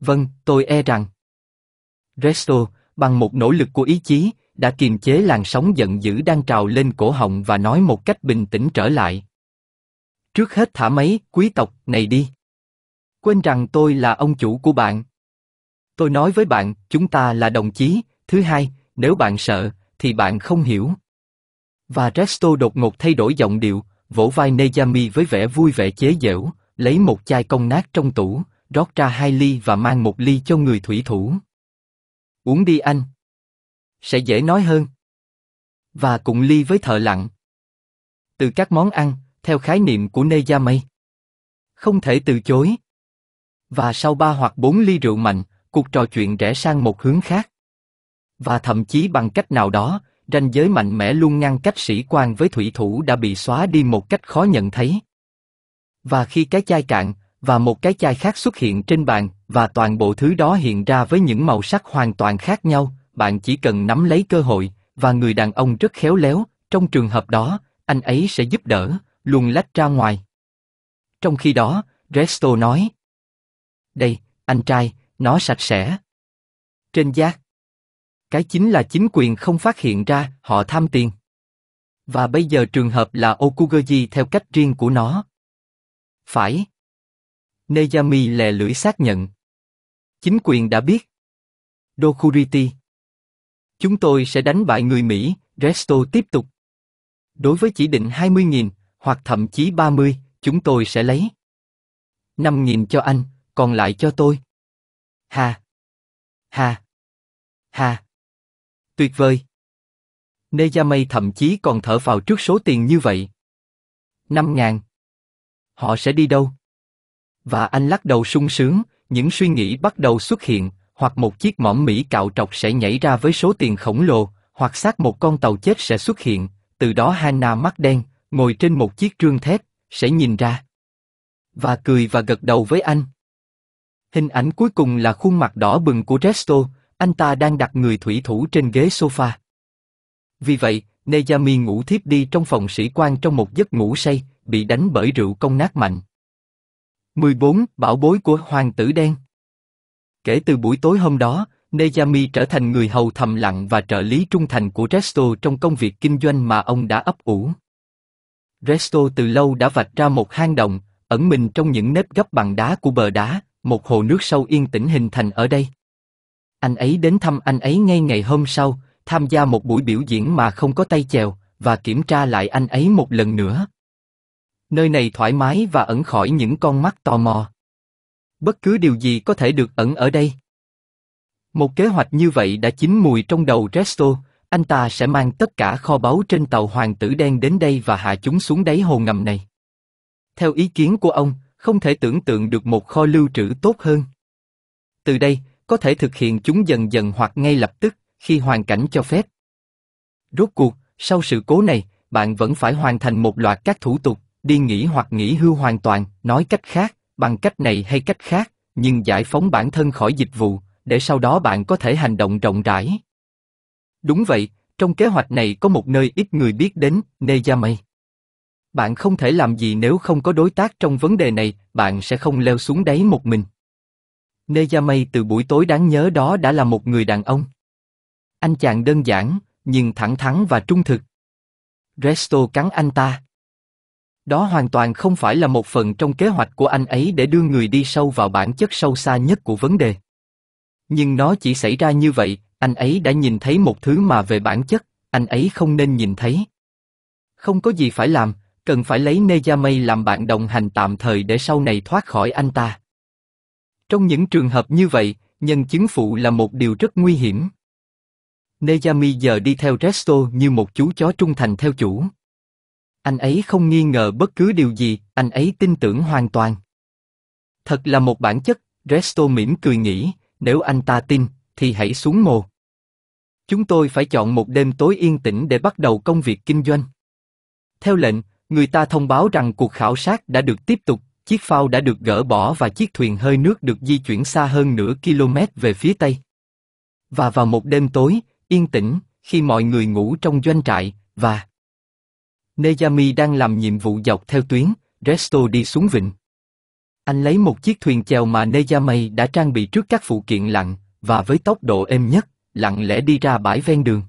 Vâng, tôi e rằng. Resto, bằng một nỗ lực của ý chí, đã kiềm chế làn sóng giận dữ đang trào lên cổ họng và nói một cách bình tĩnh trở lại. Trước hết thả mấy quý tộc này đi. Quên rằng tôi là ông chủ của bạn. Tôi nói với bạn, chúng ta là đồng chí, thứ hai, nếu bạn sợ, thì bạn không hiểu. Và Resto đột ngột thay đổi giọng điệu, vỗ vai Nejami với vẻ vui vẻ chế giễu, lấy một chai công nát trong tủ, rót ra hai ly và mang một ly cho người thủy thủ. Uống đi anh. Sẽ dễ nói hơn. Và cùng ly với thợ lặng. Từ các món ăn, theo khái niệm của Nejami. Không thể từ chối. Và sau ba hoặc bốn ly rượu mạnh, cuộc trò chuyện rẽ sang một hướng khác. Và thậm chí bằng cách nào đó, ranh giới mạnh mẽ luôn ngăn cách sĩ quan với thủy thủ đã bị xóa đi một cách khó nhận thấy. Và khi cái chai cạn, và một cái chai khác xuất hiện trên bàn, và toàn bộ thứ đó hiện ra với những màu sắc hoàn toàn khác nhau, bạn chỉ cần nắm lấy cơ hội, và người đàn ông rất khéo léo, trong trường hợp đó, anh ấy sẽ giúp đỡ, luôn lách ra ngoài. Trong khi đó, Resto nói, Đây, anh trai, nó sạch sẽ. Trên giác. Cái chính là chính quyền không phát hiện ra họ tham tiền. Và bây giờ trường hợp là Okugoji theo cách riêng của nó. Phải. Nejami lè lưỡi xác nhận. Chính quyền đã biết. Dokuriti. Chúng tôi sẽ đánh bại người Mỹ, Resto tiếp tục. Đối với chỉ định 20.000, hoặc thậm chí 30, chúng tôi sẽ lấy. 5.000 cho anh, còn lại cho tôi. Ha! Ha! Ha! Tuyệt vời! Neyamay thậm chí còn thở vào trước số tiền như vậy. Năm ngàn. Họ sẽ đi đâu? Và anh lắc đầu sung sướng, những suy nghĩ bắt đầu xuất hiện, hoặc một chiếc mỏm Mỹ cạo trọc sẽ nhảy ra với số tiền khổng lồ, hoặc xác một con tàu chết sẽ xuất hiện, từ đó Hana mắt đen, ngồi trên một chiếc trương thép, sẽ nhìn ra. Và cười và gật đầu với anh. Hình ảnh cuối cùng là khuôn mặt đỏ bừng của Resto, anh ta đang đặt người thủy thủ trên ghế sofa. Vì vậy, Nejami ngủ thiếp đi trong phòng sĩ quan trong một giấc ngủ say, bị đánh bởi rượu công nát mạnh. 14. Bảo bối của Hoàng tử đen Kể từ buổi tối hôm đó, Nejami trở thành người hầu thầm lặng và trợ lý trung thành của Resto trong công việc kinh doanh mà ông đã ấp ủ. Resto từ lâu đã vạch ra một hang động, ẩn mình trong những nếp gấp bằng đá của bờ đá, một hồ nước sâu yên tĩnh hình thành ở đây. Anh ấy đến thăm anh ấy ngay ngày hôm sau, tham gia một buổi biểu diễn mà không có tay chèo, và kiểm tra lại anh ấy một lần nữa. Nơi này thoải mái và ẩn khỏi những con mắt tò mò. Bất cứ điều gì có thể được ẩn ở đây. Một kế hoạch như vậy đã chín mùi trong đầu Resto, anh ta sẽ mang tất cả kho báu trên tàu hoàng tử đen đến đây và hạ chúng xuống đáy hồ ngầm này. Theo ý kiến của ông, không thể tưởng tượng được một kho lưu trữ tốt hơn. Từ đây, có thể thực hiện chúng dần dần hoặc ngay lập tức, khi hoàn cảnh cho phép. Rốt cuộc, sau sự cố này, bạn vẫn phải hoàn thành một loạt các thủ tục, đi nghỉ hoặc nghỉ hưu hoàn toàn, nói cách khác, bằng cách này hay cách khác, nhưng giải phóng bản thân khỏi dịch vụ, để sau đó bạn có thể hành động rộng rãi. Đúng vậy, trong kế hoạch này có một nơi ít người biết đến, Nejamay bạn không thể làm gì nếu không có đối tác trong vấn đề này, bạn sẽ không leo xuống đáy một mình. Nejamay từ buổi tối đáng nhớ đó đã là một người đàn ông. Anh chàng đơn giản, nhưng thẳng thắn và trung thực. Resto cắn anh ta. Đó hoàn toàn không phải là một phần trong kế hoạch của anh ấy để đưa người đi sâu vào bản chất sâu xa nhất của vấn đề. Nhưng nó chỉ xảy ra như vậy, anh ấy đã nhìn thấy một thứ mà về bản chất, anh ấy không nên nhìn thấy. Không có gì phải làm, cần phải lấy Nejamay làm bạn đồng hành tạm thời để sau này thoát khỏi anh ta. Trong những trường hợp như vậy, nhân chứng phụ là một điều rất nguy hiểm. Nejami giờ đi theo Resto như một chú chó trung thành theo chủ. Anh ấy không nghi ngờ bất cứ điều gì, anh ấy tin tưởng hoàn toàn. Thật là một bản chất, Resto mỉm cười nghĩ, nếu anh ta tin, thì hãy xuống mồ. Chúng tôi phải chọn một đêm tối yên tĩnh để bắt đầu công việc kinh doanh. Theo lệnh, Người ta thông báo rằng cuộc khảo sát đã được tiếp tục, chiếc phao đã được gỡ bỏ và chiếc thuyền hơi nước được di chuyển xa hơn nửa km về phía tây. Và vào một đêm tối, yên tĩnh, khi mọi người ngủ trong doanh trại, và Nejami đang làm nhiệm vụ dọc theo tuyến, Resto đi xuống vịnh. Anh lấy một chiếc thuyền chèo mà Nejami đã trang bị trước các phụ kiện lặn, và với tốc độ êm nhất, lặng lẽ đi ra bãi ven đường.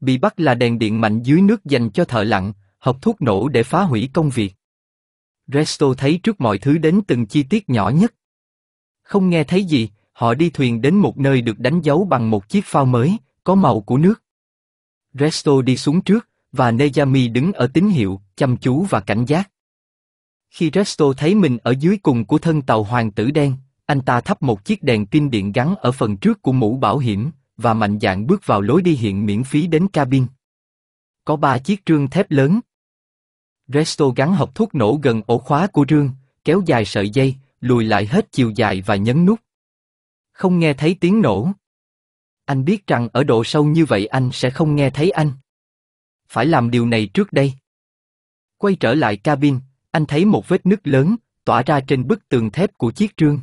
Bị bắt là đèn điện mạnh dưới nước dành cho thợ lặn, học thuốc nổ để phá hủy công việc. Resto thấy trước mọi thứ đến từng chi tiết nhỏ nhất. Không nghe thấy gì, họ đi thuyền đến một nơi được đánh dấu bằng một chiếc phao mới, có màu của nước. Resto đi xuống trước, và Nejami đứng ở tín hiệu, chăm chú và cảnh giác. Khi Resto thấy mình ở dưới cùng của thân tàu hoàng tử đen, anh ta thắp một chiếc đèn pin điện gắn ở phần trước của mũ bảo hiểm, và mạnh dạn bước vào lối đi hiện miễn phí đến cabin. Có ba chiếc trương thép lớn, Resto gắn hộp thuốc nổ gần ổ khóa của Rương, kéo dài sợi dây, lùi lại hết chiều dài và nhấn nút. Không nghe thấy tiếng nổ. Anh biết rằng ở độ sâu như vậy anh sẽ không nghe thấy anh. Phải làm điều này trước đây. Quay trở lại cabin, anh thấy một vết nứt lớn, tỏa ra trên bức tường thép của chiếc trương.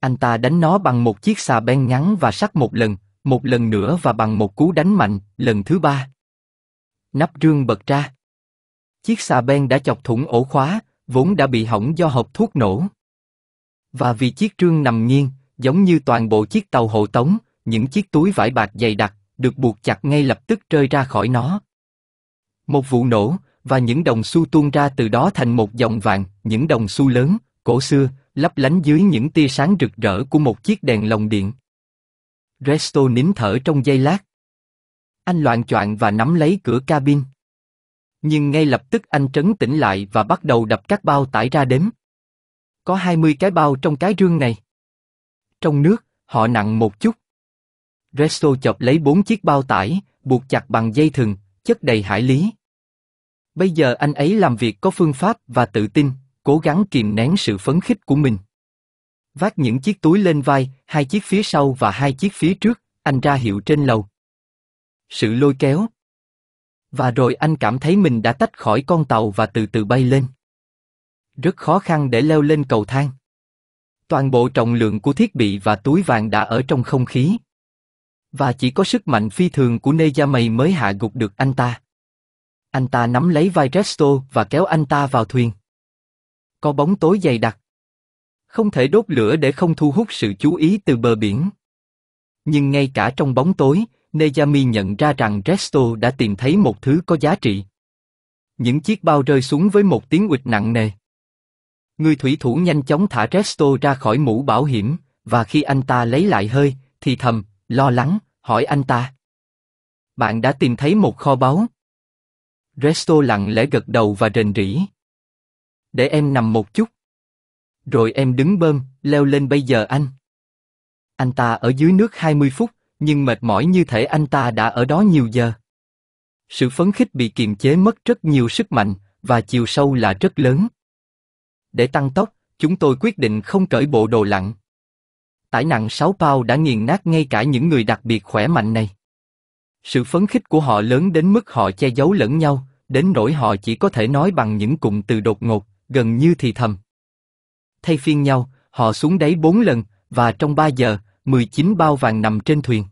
Anh ta đánh nó bằng một chiếc xà beng ngắn và sắc một lần, một lần nữa và bằng một cú đánh mạnh, lần thứ ba. Nắp trương bật ra. Chiếc xà beng đã chọc thủng ổ khóa, vốn đã bị hỏng do hộp thuốc nổ. Và vì chiếc trương nằm nghiêng, giống như toàn bộ chiếc tàu hộ tống, những chiếc túi vải bạc dày đặc, được buộc chặt ngay lập tức rơi ra khỏi nó. Một vụ nổ, và những đồng xu tuôn ra từ đó thành một dòng vàng, những đồng xu lớn, cổ xưa, lấp lánh dưới những tia sáng rực rỡ của một chiếc đèn lồng điện. Resto nín thở trong giây lát. Anh loạn choạng và nắm lấy cửa cabin. Nhưng ngay lập tức anh trấn tĩnh lại và bắt đầu đập các bao tải ra đếm. Có 20 cái bao trong cái rương này. Trong nước, họ nặng một chút. Resto chọc lấy bốn chiếc bao tải, buộc chặt bằng dây thừng, chất đầy hải lý. Bây giờ anh ấy làm việc có phương pháp và tự tin, cố gắng kìm nén sự phấn khích của mình. Vác những chiếc túi lên vai, hai chiếc phía sau và hai chiếc phía trước, anh ra hiệu trên lầu. Sự lôi kéo, và rồi anh cảm thấy mình đã tách khỏi con tàu và từ từ bay lên. Rất khó khăn để leo lên cầu thang. Toàn bộ trọng lượng của thiết bị và túi vàng đã ở trong không khí. Và chỉ có sức mạnh phi thường của Nejamay mới hạ gục được anh ta. Anh ta nắm lấy vai Resto và kéo anh ta vào thuyền. Có bóng tối dày đặc. Không thể đốt lửa để không thu hút sự chú ý từ bờ biển. Nhưng ngay cả trong bóng tối, Nejami nhận ra rằng Resto đã tìm thấy một thứ có giá trị. Những chiếc bao rơi xuống với một tiếng ụt nặng nề. Người thủy thủ nhanh chóng thả Resto ra khỏi mũ bảo hiểm, và khi anh ta lấy lại hơi, thì thầm, lo lắng, hỏi anh ta. Bạn đã tìm thấy một kho báu. Resto lặng lẽ gật đầu và rền rỉ. Để em nằm một chút. Rồi em đứng bơm, leo lên bây giờ anh. Anh ta ở dưới nước 20 phút, nhưng mệt mỏi như thể anh ta đã ở đó nhiều giờ. Sự phấn khích bị kiềm chế mất rất nhiều sức mạnh, và chiều sâu là rất lớn. Để tăng tốc, chúng tôi quyết định không cởi bộ đồ lặn. Tải nặng 6 bao đã nghiền nát ngay cả những người đặc biệt khỏe mạnh này. Sự phấn khích của họ lớn đến mức họ che giấu lẫn nhau, đến nỗi họ chỉ có thể nói bằng những cụm từ đột ngột, gần như thì thầm. Thay phiên nhau, họ xuống đáy 4 lần, và trong 3 giờ, 19 bao vàng nằm trên thuyền.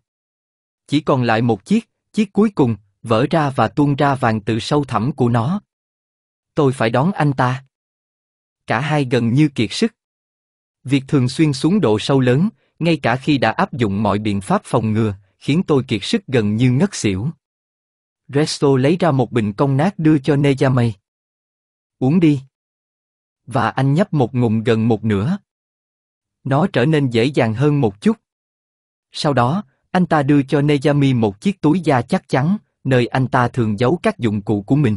Chỉ còn lại một chiếc, chiếc cuối cùng, vỡ ra và tuôn ra vàng từ sâu thẳm của nó. Tôi phải đón anh ta. Cả hai gần như kiệt sức. Việc thường xuyên xuống độ sâu lớn, ngay cả khi đã áp dụng mọi biện pháp phòng ngừa, khiến tôi kiệt sức gần như ngất xỉu. Resto lấy ra một bình công nát đưa cho Nejame. Uống đi. Và anh nhấp một ngụm gần một nửa. Nó trở nên dễ dàng hơn một chút. Sau đó, anh ta đưa cho Nejami một chiếc túi da chắc chắn, nơi anh ta thường giấu các dụng cụ của mình.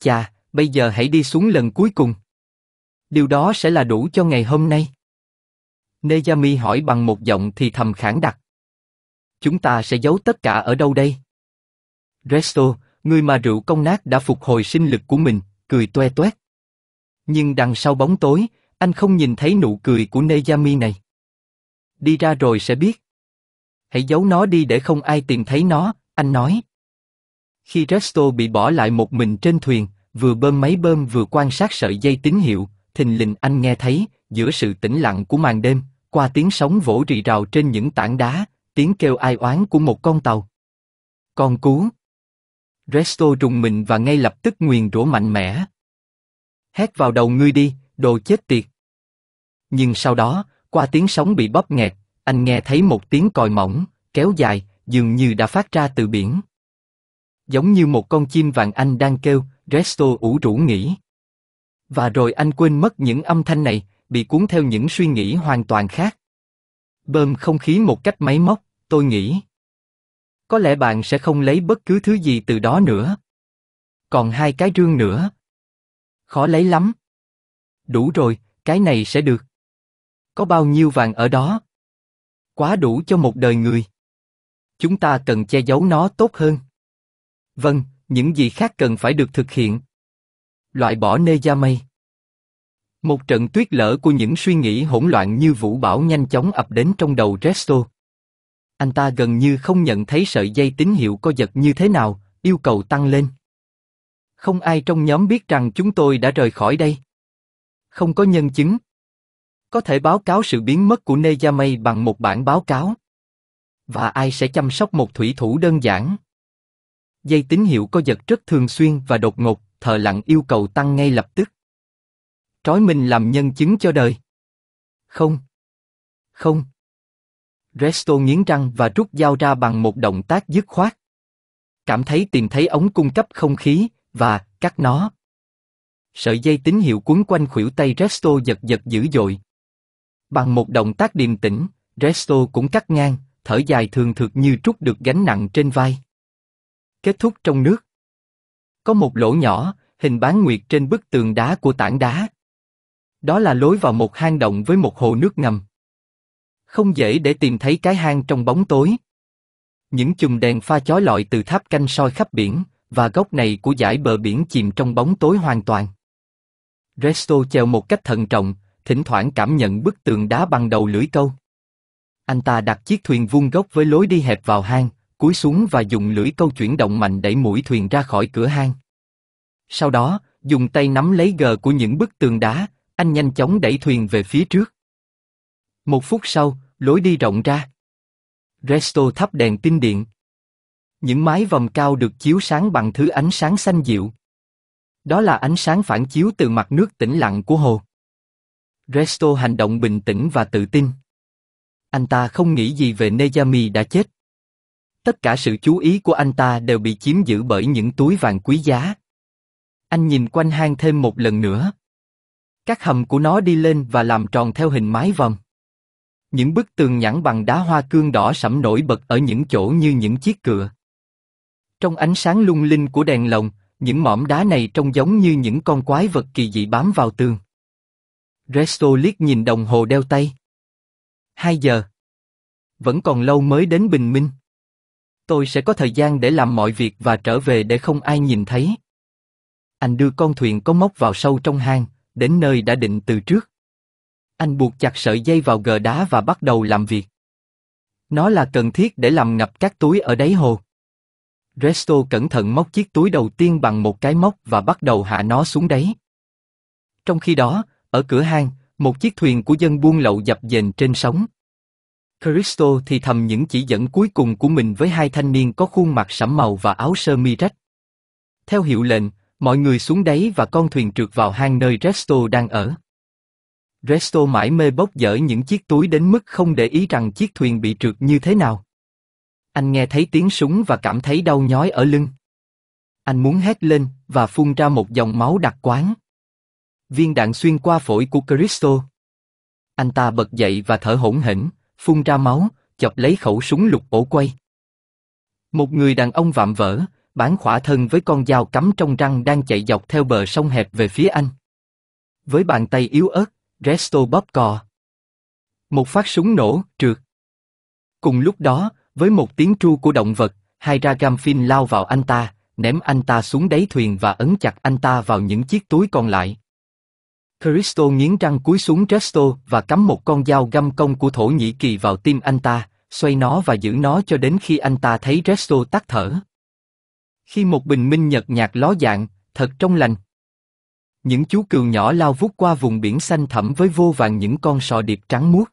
Chà, bây giờ hãy đi xuống lần cuối cùng. Điều đó sẽ là đủ cho ngày hôm nay. Nejami hỏi bằng một giọng thì thầm khản đặc. Chúng ta sẽ giấu tất cả ở đâu đây? Resto, người mà rượu công nát đã phục hồi sinh lực của mình, cười toe toét. Nhưng đằng sau bóng tối, anh không nhìn thấy nụ cười của Nejami này. Đi ra rồi sẽ biết hãy giấu nó đi để không ai tìm thấy nó, anh nói. Khi Resto bị bỏ lại một mình trên thuyền, vừa bơm máy bơm vừa quan sát sợi dây tín hiệu, thình lình anh nghe thấy, giữa sự tĩnh lặng của màn đêm, qua tiếng sóng vỗ rì rào trên những tảng đá, tiếng kêu ai oán của một con tàu. Con cú. Resto rùng mình và ngay lập tức nguyền rủa mạnh mẽ. Hét vào đầu ngươi đi, đồ chết tiệt. Nhưng sau đó, qua tiếng sóng bị bóp nghẹt, anh nghe thấy một tiếng còi mỏng, kéo dài, dường như đã phát ra từ biển. Giống như một con chim vàng anh đang kêu, Resto ủ rũ nghĩ. Và rồi anh quên mất những âm thanh này, bị cuốn theo những suy nghĩ hoàn toàn khác. Bơm không khí một cách máy móc, tôi nghĩ. Có lẽ bạn sẽ không lấy bất cứ thứ gì từ đó nữa. Còn hai cái rương nữa. Khó lấy lắm. Đủ rồi, cái này sẽ được. Có bao nhiêu vàng ở đó? Quá đủ cho một đời người. Chúng ta cần che giấu nó tốt hơn. Vâng, những gì khác cần phải được thực hiện. Loại bỏ nê gia mây. Một trận tuyết lở của những suy nghĩ hỗn loạn như vũ bão nhanh chóng ập đến trong đầu Resto. Anh ta gần như không nhận thấy sợi dây tín hiệu co giật như thế nào, yêu cầu tăng lên. Không ai trong nhóm biết rằng chúng tôi đã rời khỏi đây. Không có nhân chứng, có thể báo cáo sự biến mất của Nezamay bằng một bản báo cáo. Và ai sẽ chăm sóc một thủy thủ đơn giản? Dây tín hiệu có giật rất thường xuyên và đột ngột, thợ lặng yêu cầu tăng ngay lập tức. Trói mình làm nhân chứng cho đời. Không. Không. Resto nghiến răng và rút dao ra bằng một động tác dứt khoát. Cảm thấy tìm thấy ống cung cấp không khí, và cắt nó. Sợi dây tín hiệu quấn quanh khuỷu tay Resto giật giật dữ dội. Bằng một động tác điềm tĩnh, Resto cũng cắt ngang, thở dài thường thực như trút được gánh nặng trên vai. Kết thúc trong nước. Có một lỗ nhỏ, hình bán nguyệt trên bức tường đá của tảng đá. Đó là lối vào một hang động với một hồ nước ngầm. Không dễ để tìm thấy cái hang trong bóng tối. Những chùm đèn pha chói lọi từ tháp canh soi khắp biển, và góc này của dải bờ biển chìm trong bóng tối hoàn toàn. Resto chèo một cách thận trọng, thỉnh thoảng cảm nhận bức tường đá bằng đầu lưỡi câu. Anh ta đặt chiếc thuyền vuông góc với lối đi hẹp vào hang, cúi xuống và dùng lưỡi câu chuyển động mạnh đẩy mũi thuyền ra khỏi cửa hang. Sau đó, dùng tay nắm lấy gờ của những bức tường đá, anh nhanh chóng đẩy thuyền về phía trước. Một phút sau, lối đi rộng ra. Resto thắp đèn tinh điện. Những mái vòm cao được chiếu sáng bằng thứ ánh sáng xanh dịu. Đó là ánh sáng phản chiếu từ mặt nước tĩnh lặng của hồ. Resto hành động bình tĩnh và tự tin. Anh ta không nghĩ gì về Nejami đã chết. Tất cả sự chú ý của anh ta đều bị chiếm giữ bởi những túi vàng quý giá. Anh nhìn quanh hang thêm một lần nữa. Các hầm của nó đi lên và làm tròn theo hình mái vòm. Những bức tường nhẵn bằng đá hoa cương đỏ sẫm nổi bật ở những chỗ như những chiếc cửa. Trong ánh sáng lung linh của đèn lồng, những mỏm đá này trông giống như những con quái vật kỳ dị bám vào tường. Resto liếc nhìn đồng hồ đeo tay. Hai giờ. Vẫn còn lâu mới đến bình minh. Tôi sẽ có thời gian để làm mọi việc và trở về để không ai nhìn thấy. Anh đưa con thuyền có móc vào sâu trong hang, đến nơi đã định từ trước. Anh buộc chặt sợi dây vào gờ đá và bắt đầu làm việc. Nó là cần thiết để làm ngập các túi ở đáy hồ. Resto cẩn thận móc chiếc túi đầu tiên bằng một cái móc và bắt đầu hạ nó xuống đáy. Trong khi đó, ở cửa hang, một chiếc thuyền của dân buôn lậu dập dềnh trên sóng. Cristo thì thầm những chỉ dẫn cuối cùng của mình với hai thanh niên có khuôn mặt sẫm màu và áo sơ mi rách. Theo hiệu lệnh, mọi người xuống đáy và con thuyền trượt vào hang nơi Resto đang ở. Resto mãi mê bốc dở những chiếc túi đến mức không để ý rằng chiếc thuyền bị trượt như thế nào. Anh nghe thấy tiếng súng và cảm thấy đau nhói ở lưng. Anh muốn hét lên và phun ra một dòng máu đặc quán. Viên đạn xuyên qua phổi của Cristo. Anh ta bật dậy và thở hổn hển, phun ra máu, chọc lấy khẩu súng lục ổ quay. Một người đàn ông vạm vỡ, bán khỏa thân với con dao cắm trong răng đang chạy dọc theo bờ sông hẹp về phía anh. Với bàn tay yếu ớt, Resto bóp cò. Một phát súng nổ, trượt. Cùng lúc đó, với một tiếng tru của động vật, hai ra Gamfin lao vào anh ta, ném anh ta xuống đáy thuyền và ấn chặt anh ta vào những chiếc túi còn lại. Christo nghiến răng cúi xuống Resto và cắm một con dao găm công của Thổ Nhĩ Kỳ vào tim anh ta, xoay nó và giữ nó cho đến khi anh ta thấy Resto tắt thở. Khi một bình minh nhật nhạt ló dạng, thật trong lành. Những chú cừu nhỏ lao vút qua vùng biển xanh thẳm với vô vàng những con sò điệp trắng muốt.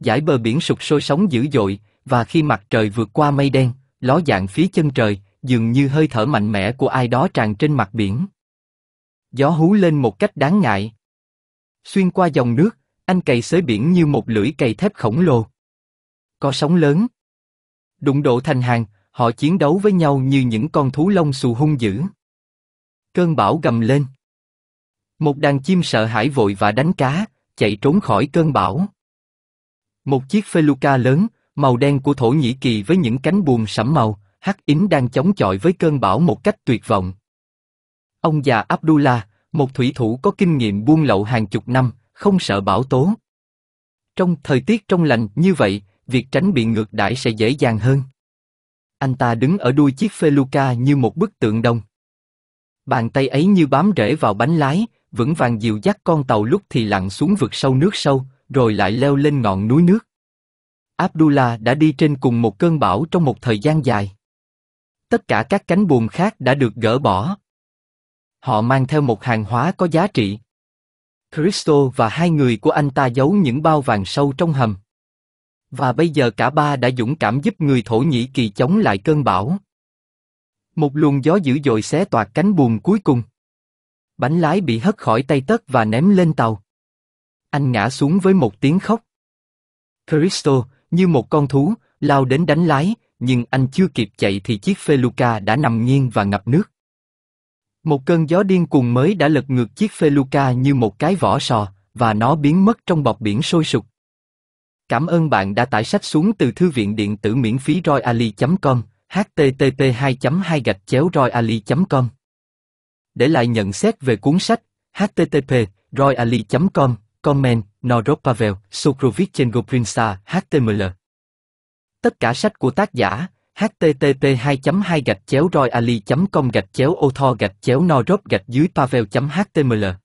Giải bờ biển sụp sôi sóng dữ dội, và khi mặt trời vượt qua mây đen, ló dạng phía chân trời, dường như hơi thở mạnh mẽ của ai đó tràn trên mặt biển gió hú lên một cách đáng ngại. Xuyên qua dòng nước, anh cày xới biển như một lưỡi cày thép khổng lồ. Có sóng lớn. Đụng độ thành hàng, họ chiến đấu với nhau như những con thú lông xù hung dữ. Cơn bão gầm lên. Một đàn chim sợ hãi vội và đánh cá, chạy trốn khỏi cơn bão. Một chiếc feluca lớn, màu đen của Thổ Nhĩ Kỳ với những cánh buồm sẫm màu, hắc ín đang chống chọi với cơn bão một cách tuyệt vọng. Ông già Abdullah, một thủy thủ có kinh nghiệm buôn lậu hàng chục năm, không sợ bão tố. Trong thời tiết trong lành như vậy, việc tránh bị ngược đãi sẽ dễ dàng hơn. Anh ta đứng ở đuôi chiếc Feluca như một bức tượng đồng. Bàn tay ấy như bám rễ vào bánh lái, vững vàng dìu dắt con tàu lúc thì lặn xuống vực sâu nước sâu, rồi lại leo lên ngọn núi nước. Abdullah đã đi trên cùng một cơn bão trong một thời gian dài. Tất cả các cánh buồm khác đã được gỡ bỏ, Họ mang theo một hàng hóa có giá trị. Christo và hai người của anh ta giấu những bao vàng sâu trong hầm. Và bây giờ cả ba đã dũng cảm giúp người Thổ Nhĩ Kỳ chống lại cơn bão. Một luồng gió dữ dội xé toạc cánh buồm cuối cùng. Bánh lái bị hất khỏi tay tất và ném lên tàu. Anh ngã xuống với một tiếng khóc. Christo như một con thú, lao đến đánh lái, nhưng anh chưa kịp chạy thì chiếc Feluca đã nằm nghiêng và ngập nước. Một cơn gió điên cuồng mới đã lật ngược chiếc Feluca như một cái vỏ sò, và nó biến mất trong bọc biển sôi sục. Cảm ơn bạn đã tải sách xuống từ thư viện điện tử miễn phí roiali com http 2 2 gạch chéo roiali com Để lại nhận xét về cuốn sách, http roiali com comment, norod Pavel, Sokrovic Chengoprinsa, html. Tất cả sách của tác giả, http 2 2 gạch chéo roi ali com gạch chéo ô gạch chéo no gạch dưới pavel html